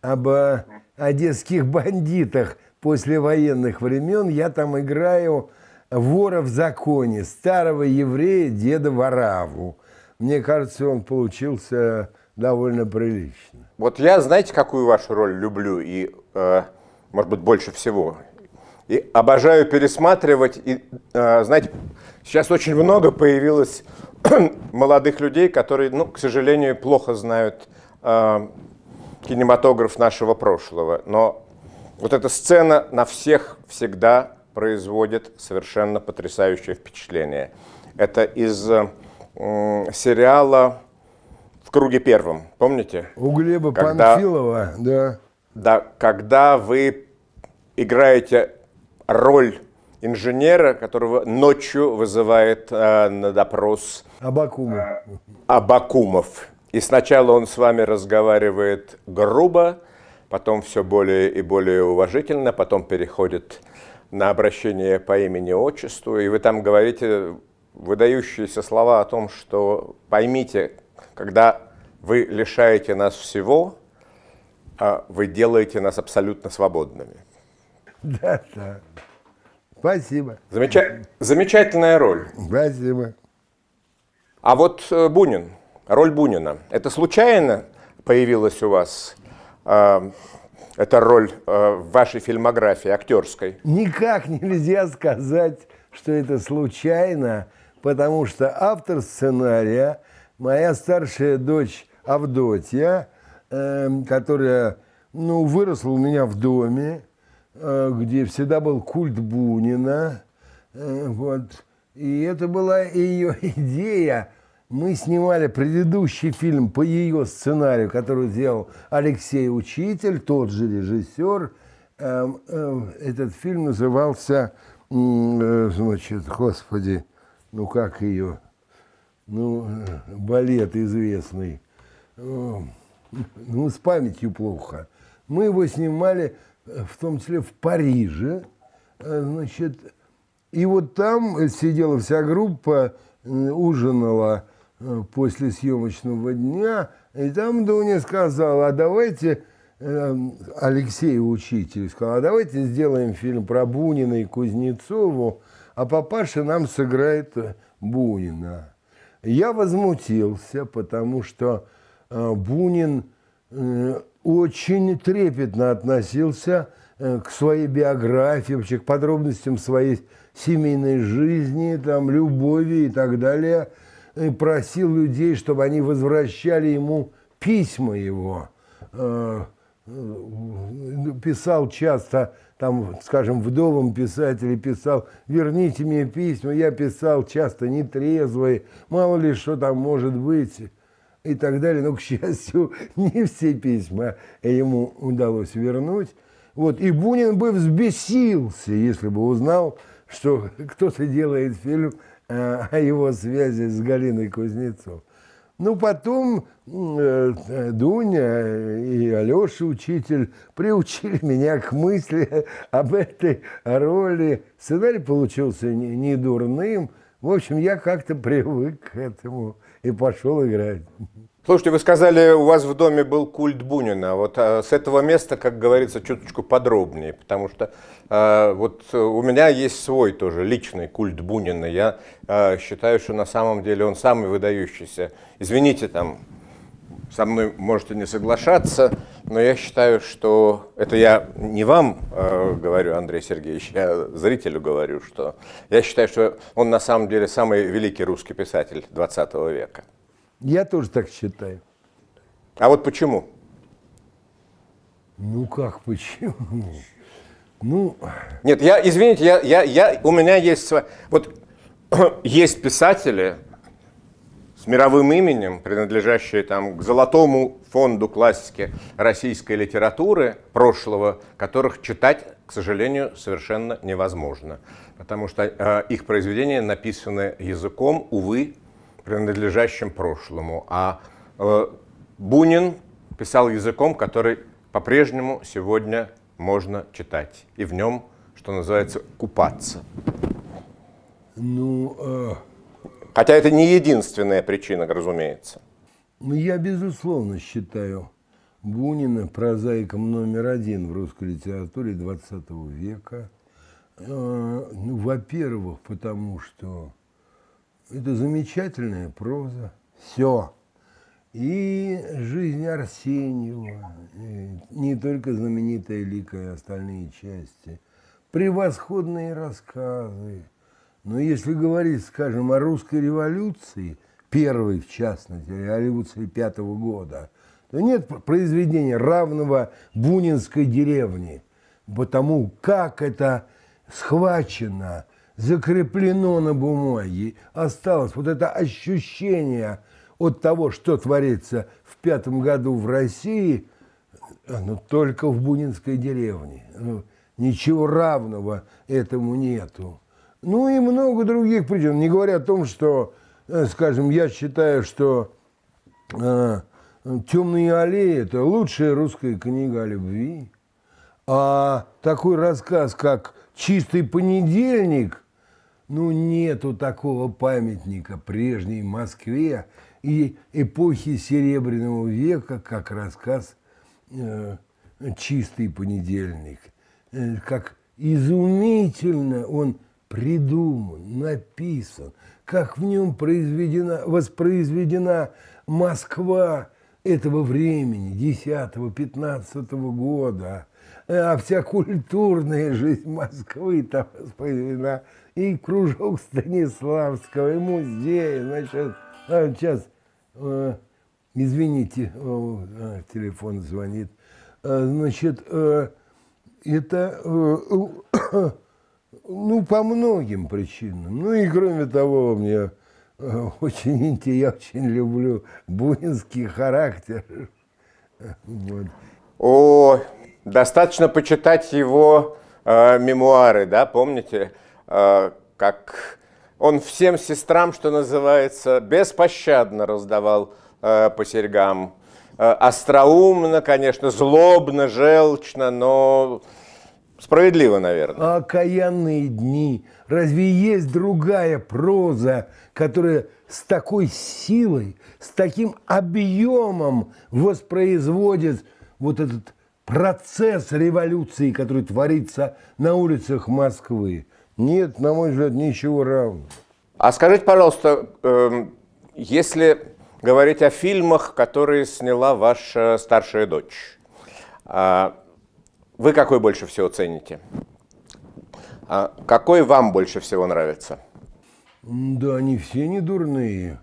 об э, одесских бандитах после военных времен. Я там играю вора в законе, старого еврея, деда Вараву. Мне кажется, он получился довольно прилично. Вот я, знаете, какую вашу роль люблю и э, может быть, больше всего. И обожаю пересматривать. И, э, знаете, сейчас очень много появилось (clears throat) молодых людей, которые, ну, к сожалению, плохо знают э, кинематограф нашего прошлого. Но вот эта сцена на всех всегда производит совершенно потрясающее впечатление. Это из э, сериала «В круге первом», помните? У Глеба Когда... Панфилова, да да, когда вы играете роль инженера, которого ночью вызывает э, на допрос Абакумов. Абакумов. И сначала он с вами разговаривает грубо, потом все более и более уважительно, потом переходит на обращение по имени-отчеству, и вы там говорите выдающиеся слова о том, что поймите, когда вы лишаете нас всего, а вы делаете нас абсолютно свободными. Да, да. Спасибо. Замеча... Замечательная роль. Спасибо. А вот э, Бунин, роль Бунина, это случайно появилась у вас э, эта роль э, в вашей фильмографии актерской? Никак нельзя сказать, что это случайно, потому что автор сценария, моя старшая дочь Авдотья – Эм, которая, ну, выросла у меня в доме, э, где всегда был культ Бунина, э, вот. И это была ее (laughs) идея. Мы снимали предыдущий фильм по ее сценарию, который сделал Алексей Учитель, тот же режиссер. Эм, эм, этот фильм назывался, э, значит, господи, ну как ее, ну, балет известный ну, с памятью плохо. Мы его снимали, э, в том числе в Париже, э, значит, и вот там сидела вся группа, э, ужинала после съемочного дня, и там Дуня сказала, а давайте, Алексей учитель сказал, а давайте сделаем фильм про Бунина и Кузнецову, а папаша нам сыграет Бунина. Я возмутился, потому что Э, Бунин э, очень трепетно относился э, к своей биографии, вообще к подробностям своей семейной жизни, там, любови и так далее. И просил людей, чтобы они возвращали ему письма его. Писал часто, там, скажем, вдовам писателей писал, верните мне письма, я писал часто нетрезвый, мало ли что там может быть и так далее. Но, к (laughs) счастью, не все письма ему удалось вернуть. Вот. И Бунин бы взбесился, если бы узнал, что (laughs) кто-то делает фильм э, о его связи с Галиной Кузнецов. Ну, потом э, Дуня и Алеша, учитель, приучили (laughs) меня к мысли об этой роли. Сценарий получился не дурным. В общем, я как-то привык к этому и пошел играть. Слушайте, вы сказали, у вас в доме был культ Бунина. Вот а, с этого места, как говорится, чуточку подробнее, потому что а, вот э, у меня есть свой тоже личный культ Бунина. Я а, считаю, что на самом деле он самый выдающийся. Извините, там со мной можете не соглашаться, но я считаю, что это я не вам э, говорю, Андрей Сергеевич, я зрителю говорю, что я считаю, что он на самом деле самый великий русский писатель 20 века. Я тоже так считаю. А вот почему? Ну как почему? Ну. Нет, я извините, я, я, я, у меня есть вот (clears throat) есть писатели, с мировым именем, принадлежащее там, к золотому фонду классики российской литературы прошлого, которых читать, к сожалению, совершенно невозможно, потому что э, их произведения написаны языком, увы, принадлежащим прошлому. А э, Бунин писал языком, который по-прежнему сегодня можно читать, и в нем, что называется, купаться. Ну, э... Хотя это не единственная причина, разумеется. Ну, я, безусловно, считаю Бунина прозаиком номер один в русской литературе 20 века. Э, ну, во-первых, потому что это замечательная проза. Все. И жизнь Арсеньева, и не только знаменитая Лика и остальные части, превосходные рассказы, но если говорить, скажем, о русской революции, первой в частности, революции пятого года, то нет произведения равного Бунинской деревне, потому как это схвачено, закреплено на бумаге, осталось вот это ощущение от того, что творится в пятом году в России, но только в Бунинской деревне. Ну, ничего равного этому нету. Ну и много других причин. Не говоря о том, что, э, скажем, я считаю, что э, «Темные аллеи» – это лучшая русская книга о любви. А такой рассказ, как «Чистый понедельник», ну нету такого памятника прежней Москве и эпохи Серебряного века, как рассказ э, «Чистый понедельник». Э, как изумительно он придуман, написан, как в нем произведена, воспроизведена Москва этого времени, 10-15 года, а, а вся культурная жизнь Москвы там воспроизведена, и кружок Станиславского, и музей, значит, а, сейчас, э, извините, а, телефон звонит, значит, э, это э, ну, по многим причинам. Ну и кроме того, мне э, (laughs) очень интересно, я очень люблю бунинский характер. (laughs) Вот. О, достаточно почитать его э, мемуары, да, помните, э, как он всем сестрам, что называется, беспощадно раздавал э, по серьгам. Э, остроумно, конечно, злобно, желчно, но Справедливо, наверное. А окаянные дни. Разве есть другая проза, которая с такой силой, с таким объемом воспроизводит вот этот процесс революции, который творится на улицах Москвы? Нет, на мой взгляд, ничего равного. А скажите, пожалуйста, эм, если говорить о фильмах, которые сняла ваша старшая дочь, а, вы какой больше всего цените? А какой вам больше всего нравится? Да, они все не дурные.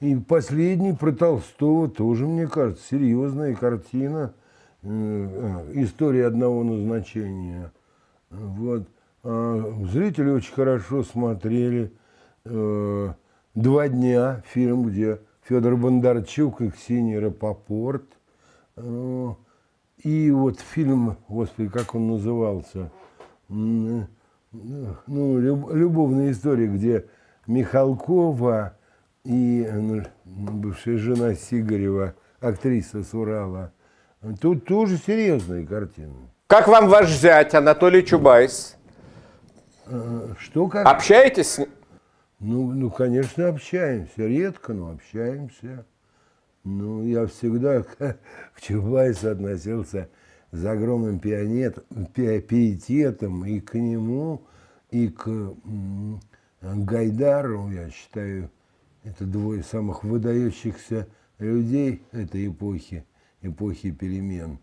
И последний про Толстого тоже, мне кажется, серьезная картина. Э, э, история одного назначения. Вот. А зрители очень хорошо смотрели э, два дня фильм, где Федор Бондарчук и Ксения Рапопорт. И вот фильм, господи, как он назывался, ну, любовная история, где Михалкова и бывшая жена Сигарева, актриса с Урала, тут тоже серьезные картины. Как вам ваш зять Анатолий Чубайс? Э, что как? Общаетесь с ним? Ну, ну, конечно, общаемся. Редко, но общаемся. Ну, я всегда (laughs) к Чубайсу относился с огромным пионет, пиететом и к нему, и к Гайдару, я считаю, это двое самых выдающихся людей этой эпохи, эпохи перемен.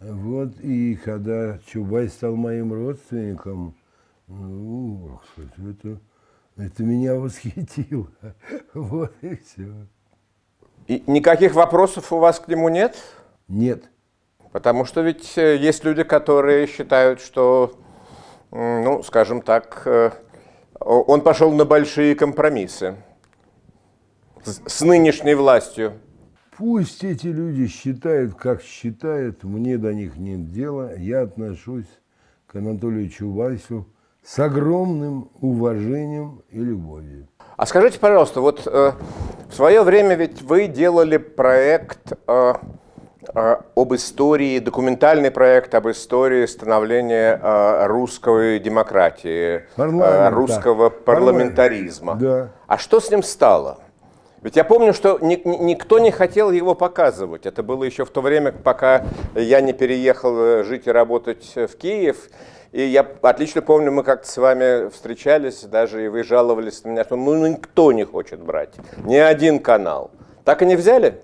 Вот, и когда Чубайс стал моим родственником, ну, это, это меня восхитило. (laughs) Вот и все. И никаких вопросов у вас к нему нет? Нет. Потому что ведь э, есть люди, которые считают, что, ну, скажем так, э, он пошел на большие компромиссы с, с нынешней властью. Пусть эти люди считают, как считают, мне до них нет дела. Я отношусь к Анатолию Чубайсу с огромным уважением и любовью. А скажите, пожалуйста, вот э, в свое время ведь вы делали проект э, э, об истории, документальный проект об истории становления э, русской демократии, э, русского да. парламентаризма. да. А что с ним стало? Ведь я помню, что ни, ни, никто не хотел его показывать. Это было еще в то время, пока я не переехал э, жить и работать в Киев. И я отлично помню, мы как-то с вами встречались, даже и вы жаловались на меня, что ну никто не хочет брать, ни один канал. Так и не взяли?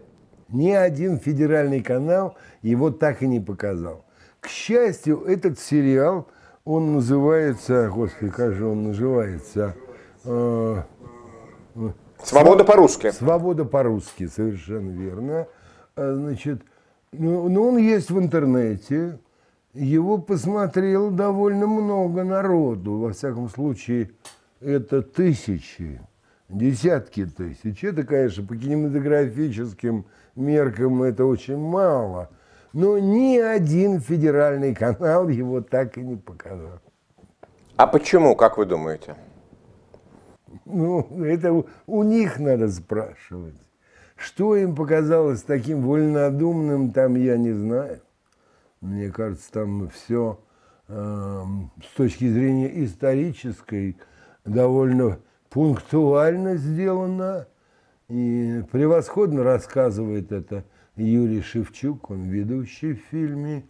Ни один федеральный канал его так и не показал. К счастью, этот сериал, он называется, господи, как же он называется? Э, э Свобода по-русски. Свобода по-русски, совершенно верно. Э, значит, ну, ну, он есть в интернете, его посмотрел довольно много народу, во всяком случае, это тысячи, десятки тысяч. Это, конечно, по кинематографическим меркам это очень мало, но ни один федеральный канал его так и не показал. А почему, как вы думаете? Ну, это у них надо спрашивать. Что им показалось таким вольнодумным, там я не знаю. Мне кажется, там все эм, с точки зрения исторической довольно пунктуально сделано. И превосходно рассказывает это Юрий Шевчук, он ведущий в фильме.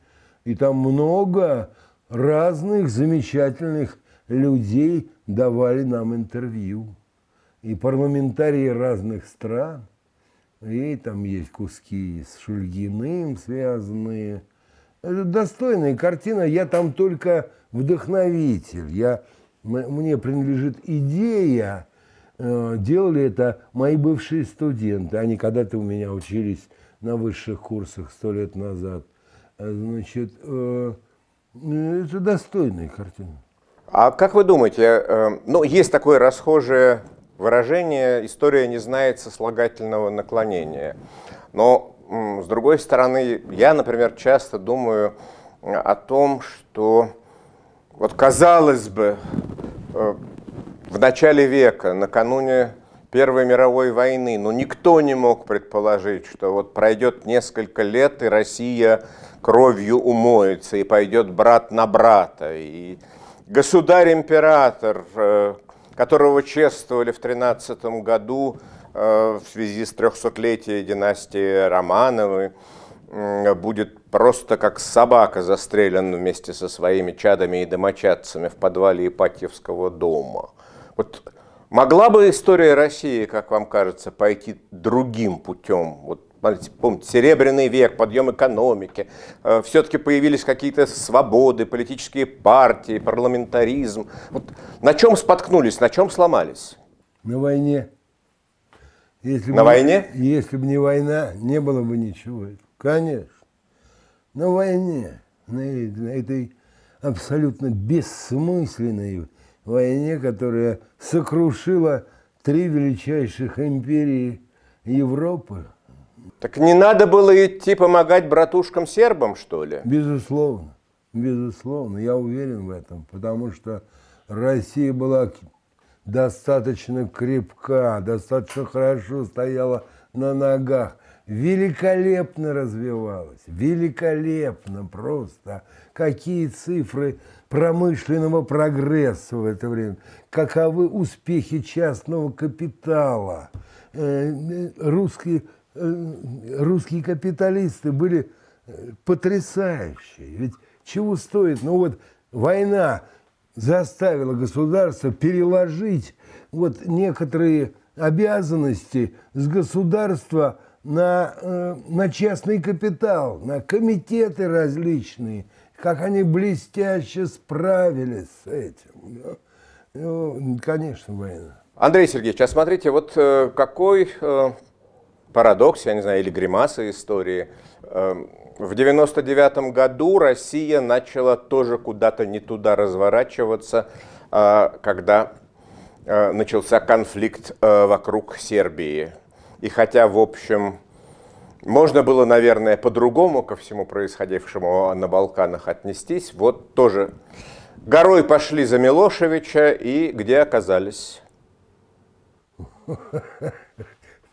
И там много разных замечательных людей давали нам интервью. И парламентарии разных стран. И там есть куски с Шульгиным связанные – это достойная картина. Я там только вдохновитель. Я, мне принадлежит идея. Э, делали это мои бывшие студенты. Они когда-то у меня учились на высших курсах сто лет назад. Э, значит, э, это достойная картина. А как вы думаете, ну, есть такое расхожее выражение «история не знает сослагательного наклонения». Но с другой стороны, я, например, часто думаю э, о том, что вот казалось бы, э, в начале века, накануне Первой мировой войны, но ну, никто не мог предположить, что вот пройдет несколько лет, и Россия кровью умоется, и пойдет брат на брата. И государь-император, э, которого чествовали в 13 году, Э, в связи с трехсотлетием династии Романовы будет просто как собака застрелен вместе со своими чадами и домочадцами в подвале Ипатьевского дома. Вот могла бы история России, как вам кажется, пойти другим путем? Вот помните, серебряный век, подъем экономики, э, все-таки появились какие-то свободы, политические партии, парламентаризм. Вот на чем споткнулись, на чем сломались? На войне. Если на бы, войне? Если бы не война, не было бы ничего. Конечно. На войне, на, этой абсолютно бессмысленной войне, которая сокрушила три величайших империи Европы. Так не надо было идти помогать братушкам-сербам, что ли? Безусловно, безусловно, я уверен в этом, потому что Россия была достаточно крепка, достаточно хорошо стояла на ногах, великолепно развивалась, великолепно просто. Какие цифры промышленного прогресса в это время, каковы успехи частного капитала. Э, э, русские, э, русские капиталисты были потрясающие. Ведь чего стоит, ну вот война заставило государство переложить вот некоторые обязанности с государства на, э, на частный капитал, на комитеты различные, как они блестяще справились с этим. Ну, конечно, война. Андрей Сергеевич, а смотрите, вот э, какой э, парадокс, я не знаю, или гримаса истории. Эм, в 99 году Россия начала тоже куда-то не туда разворачиваться, а, когда э, начался конфликт э, вокруг Сербии. И хотя, в общем, можно было, наверное, по-другому ко всему происходившему на Балканах отнестись, вот тоже горой пошли за Милошевича и где оказались? (laughs)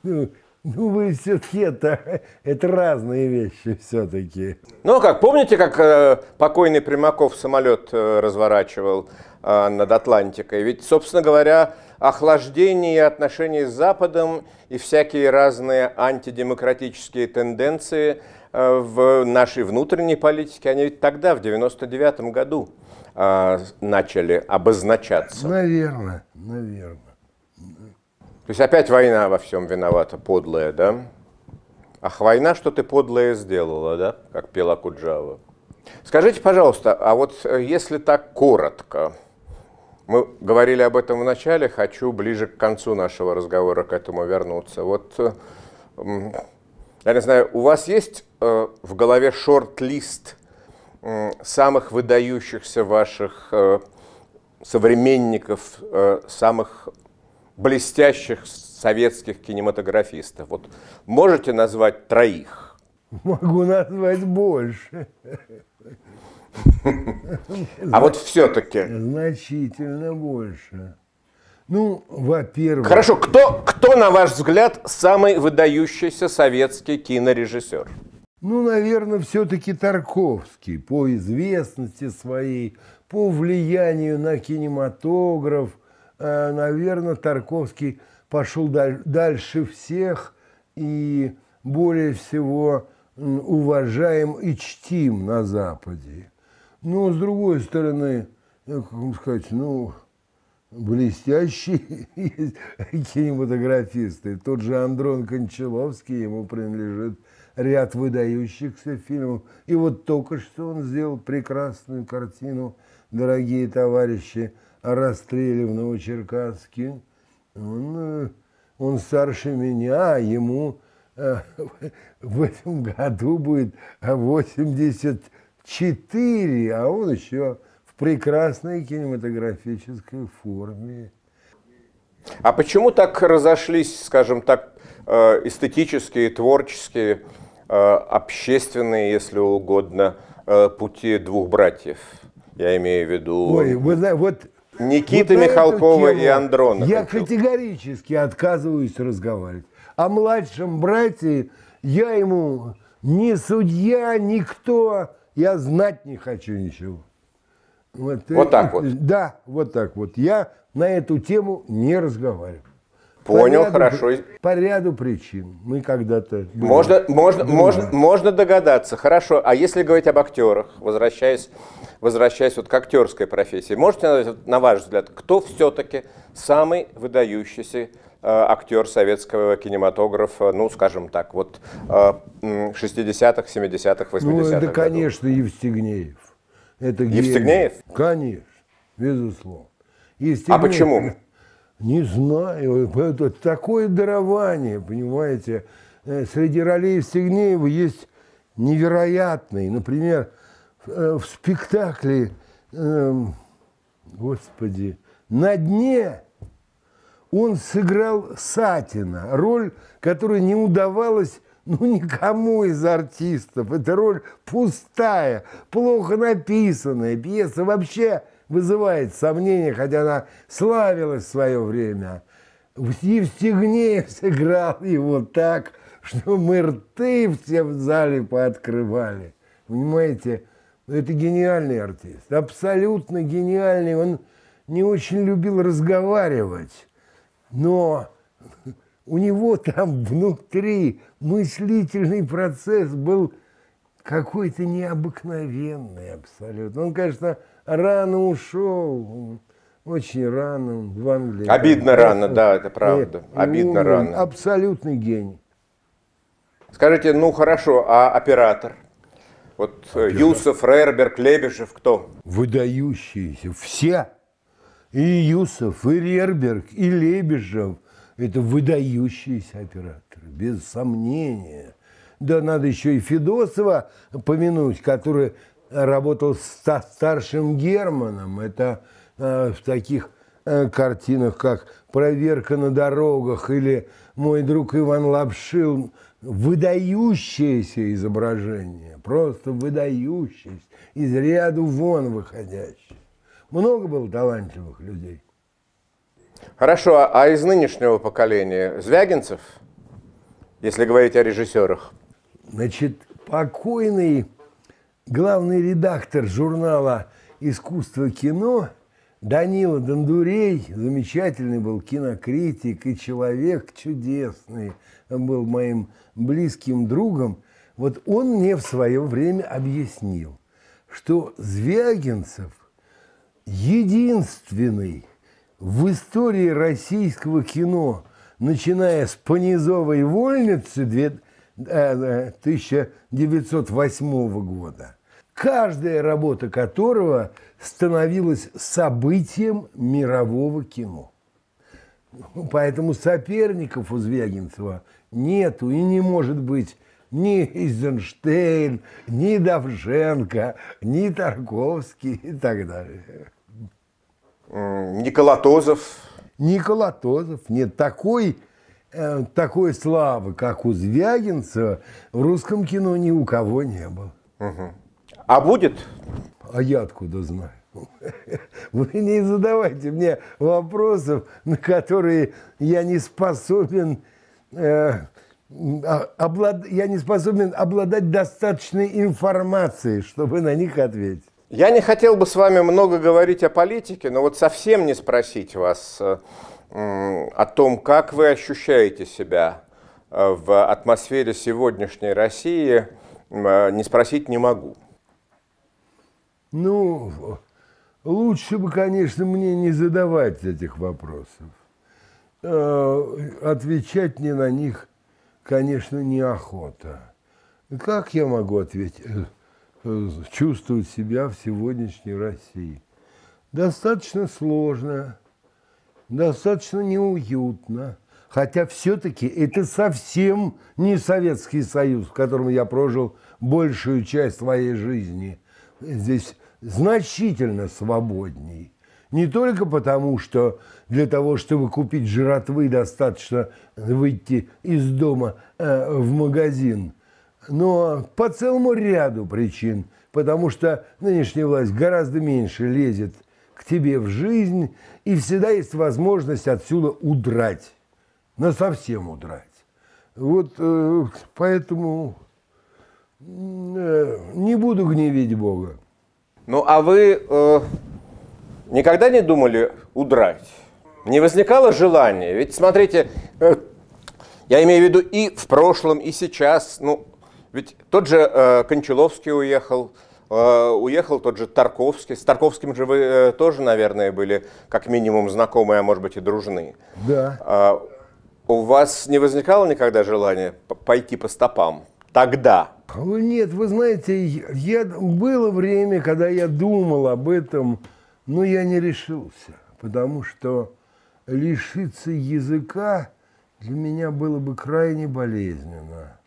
Ну, ну, вы все-таки это, это разные вещи все-таки. Ну, как, помните, как э, покойный Примаков самолет э, разворачивал э, над Атлантикой? Ведь, собственно говоря, охлаждение отношений с Западом и всякие разные антидемократические тенденции э, в нашей внутренней политике, они ведь тогда, в 99 году, э, начали обозначаться. Наверное, наверное. То есть опять война во всем виновата, подлая, да? Ах, война, что ты подлая сделала, да? Как пела Куджава. Скажите, пожалуйста, а вот э, если так коротко, мы говорили об этом в начале, хочу ближе к концу нашего разговора к этому вернуться. Вот, э, я не знаю, у вас есть э, в голове шорт-лист самых выдающихся ваших современников, самых блестящих советских кинематографистов. Вот можете назвать троих? Могу назвать больше. А вот все-таки... Значительно больше. Ну, во-первых... Хорошо, кто, кто, на ваш взгляд, самый выдающийся советский кинорежиссер? Ну, наверное, все-таки Тарковский по известности своей, по влиянию на кинематограф, Э, наверное, Тарковский пошел дальше всех и более всего уважаем и чтим на Западе. Но, с другой стороны, как вам сказать, ну, блестящие (laughs) кинематографисты. Тот же Андрон Кончаловский, ему принадлежит ряд выдающихся фильмов. И вот только что он сделал прекрасную картину, дорогие товарищи, расстрелян в Новочеркасске. Он, э, он старше меня, а ему э, (laughs) в этом году будет 84, а он еще в прекрасной кинематографической форме. А почему так разошлись, скажем так, э, эстетические, творческие, общественные, если угодно, пути двух братьев? Я имею в виду... Ой, вы, вот Никита вот Михалкова и Андрона. Я категорически отказываюсь разговаривать. О младшем брате я ему ни судья, никто, я знать не хочу ничего. Вот, вот так э, вот. Да, вот так вот. Я на эту тему не разговариваю. Понял, по ряду, хорошо. По ряду причин. Мы когда-то... Можно, можно, можно, можно догадаться. Хорошо. А если говорить об актерах, возвращаясь, возвращаясь вот к актерской профессии, можете, на ваш взгляд, кто все-таки самый выдающийся э, актер советского кинематографа, ну, скажем так, вот 60-х, 70-х, 80-х Ну, это, годов. конечно, Евстигнеев. Это Евстигнеев? Конечно, безусловно. Евстигнеев. А почему? Не знаю, это такое дарование, понимаете. Э, среди ролей Стегнеева есть невероятные. Например, э, в спектакле, эм, господи, «На дне» он сыграл Сатина, роль, которая не удавалась ну, никому из артистов. Это роль пустая, плохо написанная. Пьеса вообще вызывает сомнения, хотя она славилась в свое время. Стив Стегнеев сыграл его так, что мы рты все в зале пооткрывали. Понимаете, ну, это гениальный артист, абсолютно гениальный. Он не очень любил разговаривать, но у него там внутри мыслительный процесс был какой-то необыкновенный абсолютно. Он, конечно, рано ушел. Очень рано в Англии. Обидно рано, да, это правда. Нет, Обидно ну, рано. Абсолютный гений. Скажите, ну хорошо, а оператор? Вот э, оператор. Юсов, Рербер, Клебешев, кто? Выдающиеся. Все. И Юсов, и Рерберг, и Лебежев. Это выдающиеся операторы, без сомнения. Да надо еще и Федосова помянуть, который работал со старшим Германом. Это э, в таких э, картинах, как «Проверка на дорогах» или «Мой друг Иван Лапшил" выдающееся изображение, просто выдающееся, из ряду вон выходящее. Много было талантливых людей. Хорошо, а, а из нынешнего поколения Звягинцев, если говорить о режиссерах? Значит, покойный главный редактор журнала «Искусство кино» Данила Дондурей, замечательный был кинокритик и человек чудесный, он был моим близким другом, вот он мне в свое время объяснил, что Звягинцев единственный в истории российского кино, начиная с «Понизовой вольницы» 1908 э, э, года – каждая работа которого становилась событием мирового кино. Ну, поэтому соперников у Звягинцева нету и не может быть ни Эйзенштейн, ни Давженко, ни Тарковский и так далее. Никола Тозов. Никола Тозов. Нет, такой, э, такой славы, как у Звягинцева, в русском кино ни у кого не было. Угу. А будет? А я откуда знаю? (laughs) Вы не задавайте мне вопросов, на которые я не способен, э, а, облад... я не способен обладать достаточной информацией, чтобы на них ответить. Я не хотел бы с вами много говорить о политике, но вот совсем не спросить вас э, о том, как вы ощущаете себя э, в атмосфере сегодняшней России, не спросить не могу. Ну, лучше бы, конечно, мне не задавать этих вопросов. Э, отвечать мне на них, конечно, неохота. Как я могу ответить, э, э, чувствовать себя в сегодняшней России? Достаточно сложно, достаточно неуютно. Хотя все-таки это совсем не Советский Союз, в котором я прожил большую часть своей жизни. Здесь значительно свободней. Не только потому, что для того, чтобы купить жратвы, достаточно выйти из дома э, в магазин, но по целому ряду причин. Потому что нынешняя власть гораздо меньше лезет к тебе в жизнь, и всегда есть возможность отсюда удрать. На совсем удрать. Вот э, поэтому э, не буду гневить Бога. Ну а вы э, никогда не думали удрать? Не возникало желания? Ведь смотрите, э, я имею в виду и в прошлом, и сейчас. Ну, ведь тот же э, Кончаловский уехал, э, уехал тот же Тарковский. С Тарковским же вы э, тоже, наверное, были как минимум знакомы, а может быть и дружны. Да. Э, у вас не возникало никогда желания пойти по стопам? тогда? Нет, вы знаете, я, было время, когда я думал об этом, но я не решился, потому что лишиться языка для меня было бы крайне болезненно.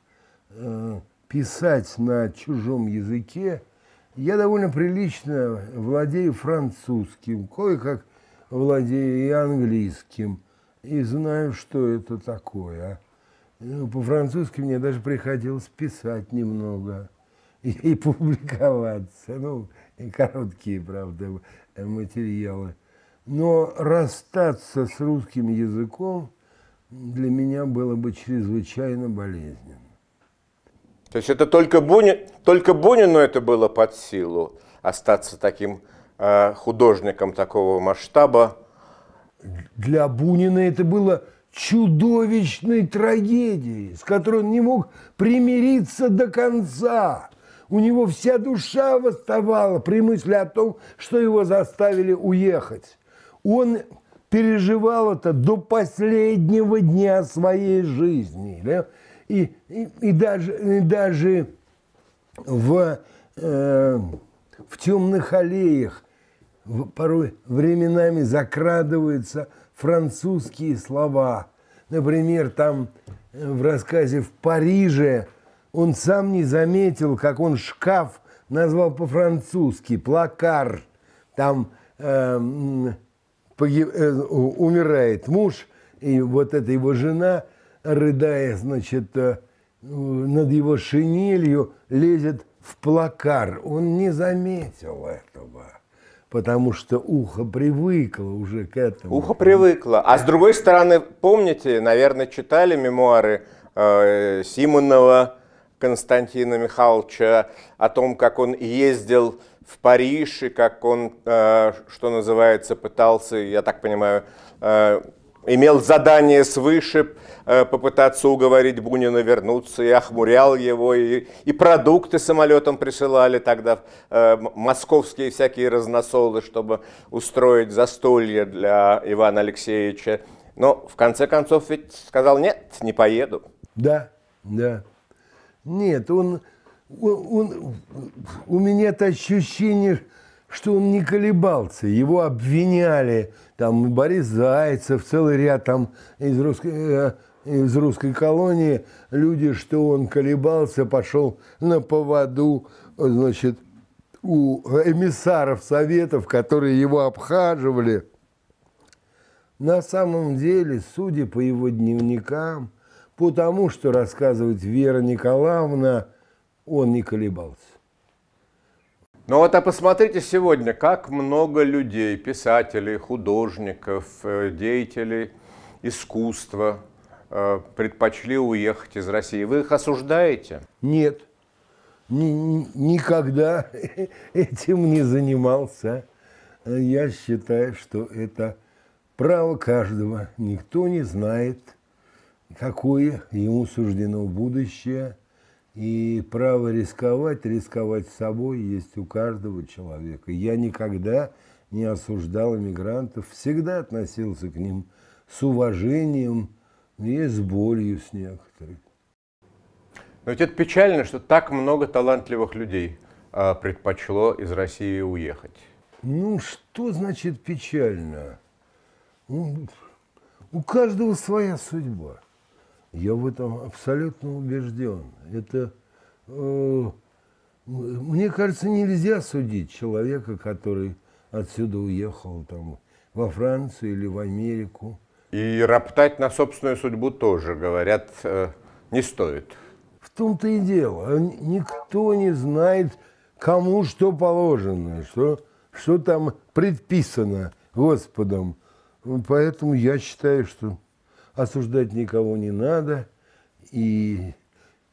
Э, писать на чужом языке. Я довольно прилично владею французским, кое-как владею и английским, и знаю, что это такое. Ну, по-французски мне даже приходилось писать немного и, и публиковаться. Ну, и короткие, правда, материалы. Но расстаться с русским языком для меня было бы чрезвычайно болезненно. То есть это только, Буни, только Бунину это было под силу, остаться таким э, художником такого масштаба? Для Бунина это было чудовищной трагедии, с которой он не мог примириться до конца. У него вся душа восставала при мысли о том, что его заставили уехать. Он переживал это до последнего дня своей жизни. Да? И, и, и даже, и даже в, э, в темных аллеях порой временами закрадывается – французские слова. Например, там э, в рассказе «В Париже» он сам не заметил, как он шкаф назвал по-французски «плакар». Там э, погиб, э, умирает муж, и вот эта его жена, рыдая, значит, э, над его шинелью, лезет в плакар. Он не заметил этого потому что ухо привыкло уже к этому. Ухо привыкло. А с другой стороны, помните, наверное, читали мемуары э, Симонова Константина Михайловича о том, как он ездил в Париж и как он, э, что называется, пытался, я так понимаю, э, имел задание свыше э, попытаться уговорить Бунина вернуться, и охмурял его, и, и продукты самолетом присылали тогда, э, московские всякие разносолы, чтобы устроить застолье для Ивана Алексеевича. Но в конце концов ведь сказал, нет, не поеду. Да, да. Нет, он, он, он у меня это ощущение, что он не колебался, его обвиняли, там Борис Зайцев, целый ряд там из русской, э, из русской колонии люди, что он колебался, пошел на поводу, значит, у эмиссаров советов, которые его обхаживали. На самом деле, судя по его дневникам, по тому, что рассказывает Вера Николаевна, он не колебался. Ну вот а посмотрите сегодня, как много людей, писателей, художников, э, деятелей искусства э, предпочли уехать из России. Вы их осуждаете? Нет, ни, никогда (laughs) этим не занимался. Я считаю, что это право каждого. Никто не знает, какое ему суждено будущее – и право рисковать, рисковать собой есть у каждого человека. Я никогда не осуждал иммигрантов, всегда относился к ним с уважением и с болью с некоторых. Но ведь это печально, что так много талантливых людей а, предпочло из России уехать. Ну, что значит печально? Ну, у каждого своя судьба. Я в этом абсолютно убежден. Это, э, мне кажется, нельзя судить человека, который отсюда уехал там, во Францию или в Америку. И роптать на собственную судьбу тоже, говорят, э, не стоит. В том-то и дело. А никто не знает, кому что положено, что, что там предписано Господом. Поэтому я считаю, что осуждать никого не надо, и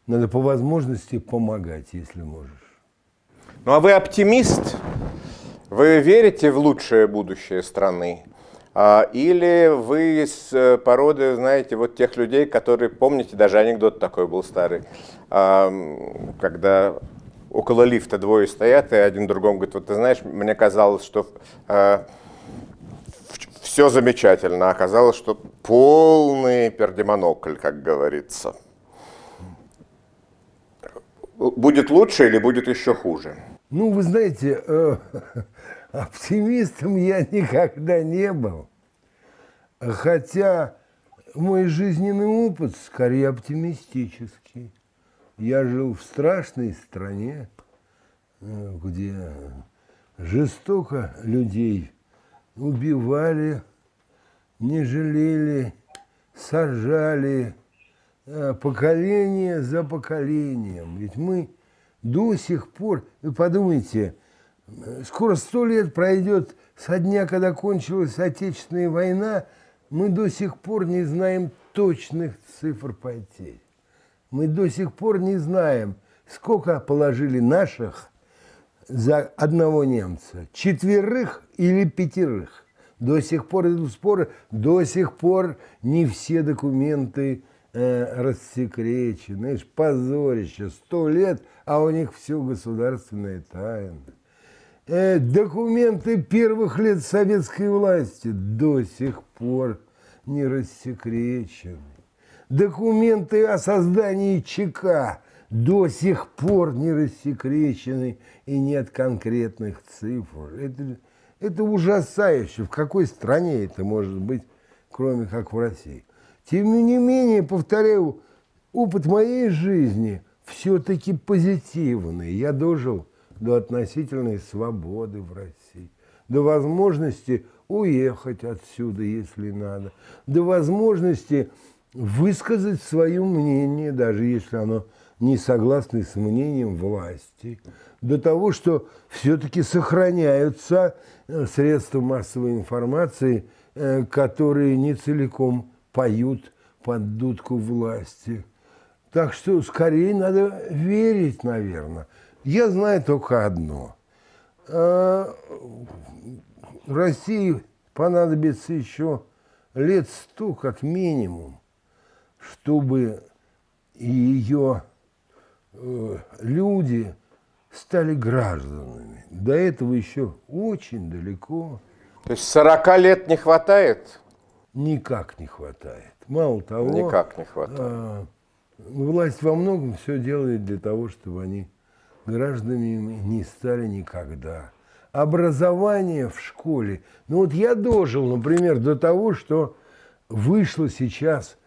надо по возможности помогать, если можешь. Ну а вы оптимист? Вы верите в лучшее будущее страны? А, или вы из э, породы, знаете, вот тех людей, которые, помните, даже анекдот такой был старый, а, когда около лифта двое стоят, и один другому говорит, вот ты знаешь, мне казалось, что а, все замечательно. А оказалось, что полный пердемонокль, как говорится. Будет лучше или будет еще хуже? Ну, вы знаете, э, оптимистом я никогда не был. Хотя мой жизненный опыт скорее оптимистический. Я жил в страшной стране, э, где жестоко людей убивали, не жалели, сажали э, поколение за поколением. Ведь мы до сих пор, вы подумайте, э, скоро сто лет пройдет со дня, когда кончилась Отечественная война, мы до сих пор не знаем точных цифр потерь. Мы до сих пор не знаем, сколько положили наших за одного немца, четверых или пятерых. До сих пор идут споры, до сих пор не все документы э, рассекречены. Знаешь, позорище, сто лет, а у них все государственные тайны Э, документы первых лет советской власти до сих пор не рассекречены. Документы о создании ЧК до сих пор не рассекречены и нет конкретных цифр. Это, это ужасающе. В какой стране это может быть, кроме как в России? Тем не менее, повторяю, опыт моей жизни все-таки позитивный. Я дожил до относительной свободы в России, до возможности уехать отсюда, если надо, до возможности высказать свое мнение, даже если оно не согласны с мнением власти, до того, что все-таки сохраняются э, средства массовой информации, э, которые не целиком поют под дудку власти. Так что скорее надо верить, наверное. Я знаю только одно. Э, России понадобится еще лет сто, как минимум, чтобы ее Э, люди стали гражданами. До этого еще очень далеко. То есть 40 лет не хватает? Никак не хватает. Мало того, Никак не хватает. Э, власть во многом все делает для того, чтобы они гражданами не стали никогда. Образование в школе. Ну вот я дожил, например, до того, что вышло сейчас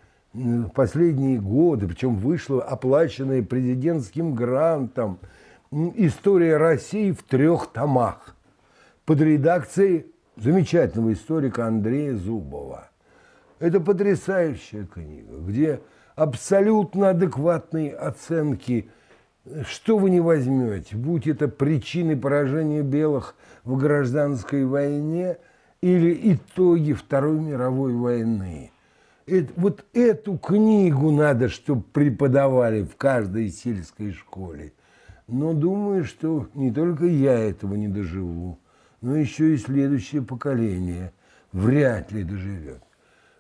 последние годы, причем вышло оплаченное президентским грантом «История России в трех томах» под редакцией замечательного историка Андрея Зубова. Это потрясающая книга, где абсолютно адекватные оценки, что вы не возьмете, будь это причины поражения белых в гражданской войне или итоги Второй мировой войны – это, вот эту книгу надо, чтобы преподавали в каждой сельской школе. Но думаю, что не только я этого не доживу, но еще и следующее поколение вряд ли доживет.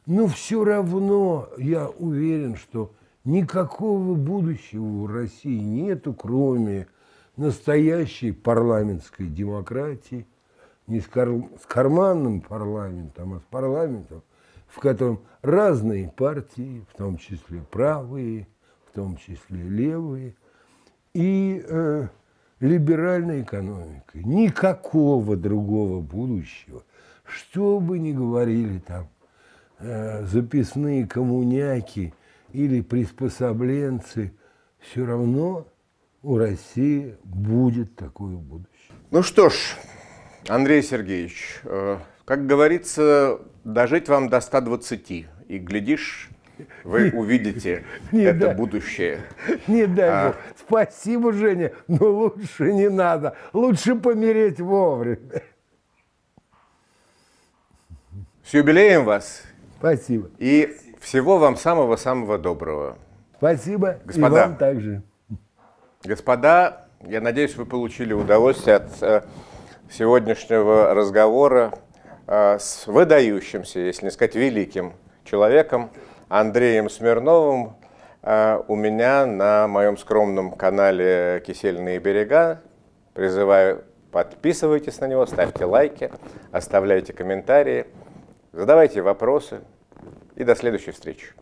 Но все равно я уверен, что никакого будущего у России нету, кроме настоящей парламентской демократии, не с карманным парламентом, а с парламентом – в котором разные партии, в том числе правые, в том числе левые, и э, либеральная экономика. Никакого другого будущего, что бы ни говорили там э, записные коммуняки или приспособленцы, все равно у России будет такое будущее. Ну что ж, Андрей Сергеевич, э, как говорится, дожить вам до 120, и глядишь, вы (laughs) увидите не это дай, будущее. Не дай а, бог. Спасибо, Женя, но лучше не надо. Лучше помереть вовремя. С юбилеем вас. Спасибо. И всего вам самого-самого доброго. Спасибо. Господа, и вам также. Господа, я надеюсь, вы получили удовольствие от э, сегодняшнего разговора. Э, с выдающимся, если не сказать великим человеком Андреем Смирновым. Э, у меня на моем скромном канале «Кисельные берега» призываю подписывайтесь на него, ставьте лайки, оставляйте комментарии, задавайте вопросы и до следующей встречи.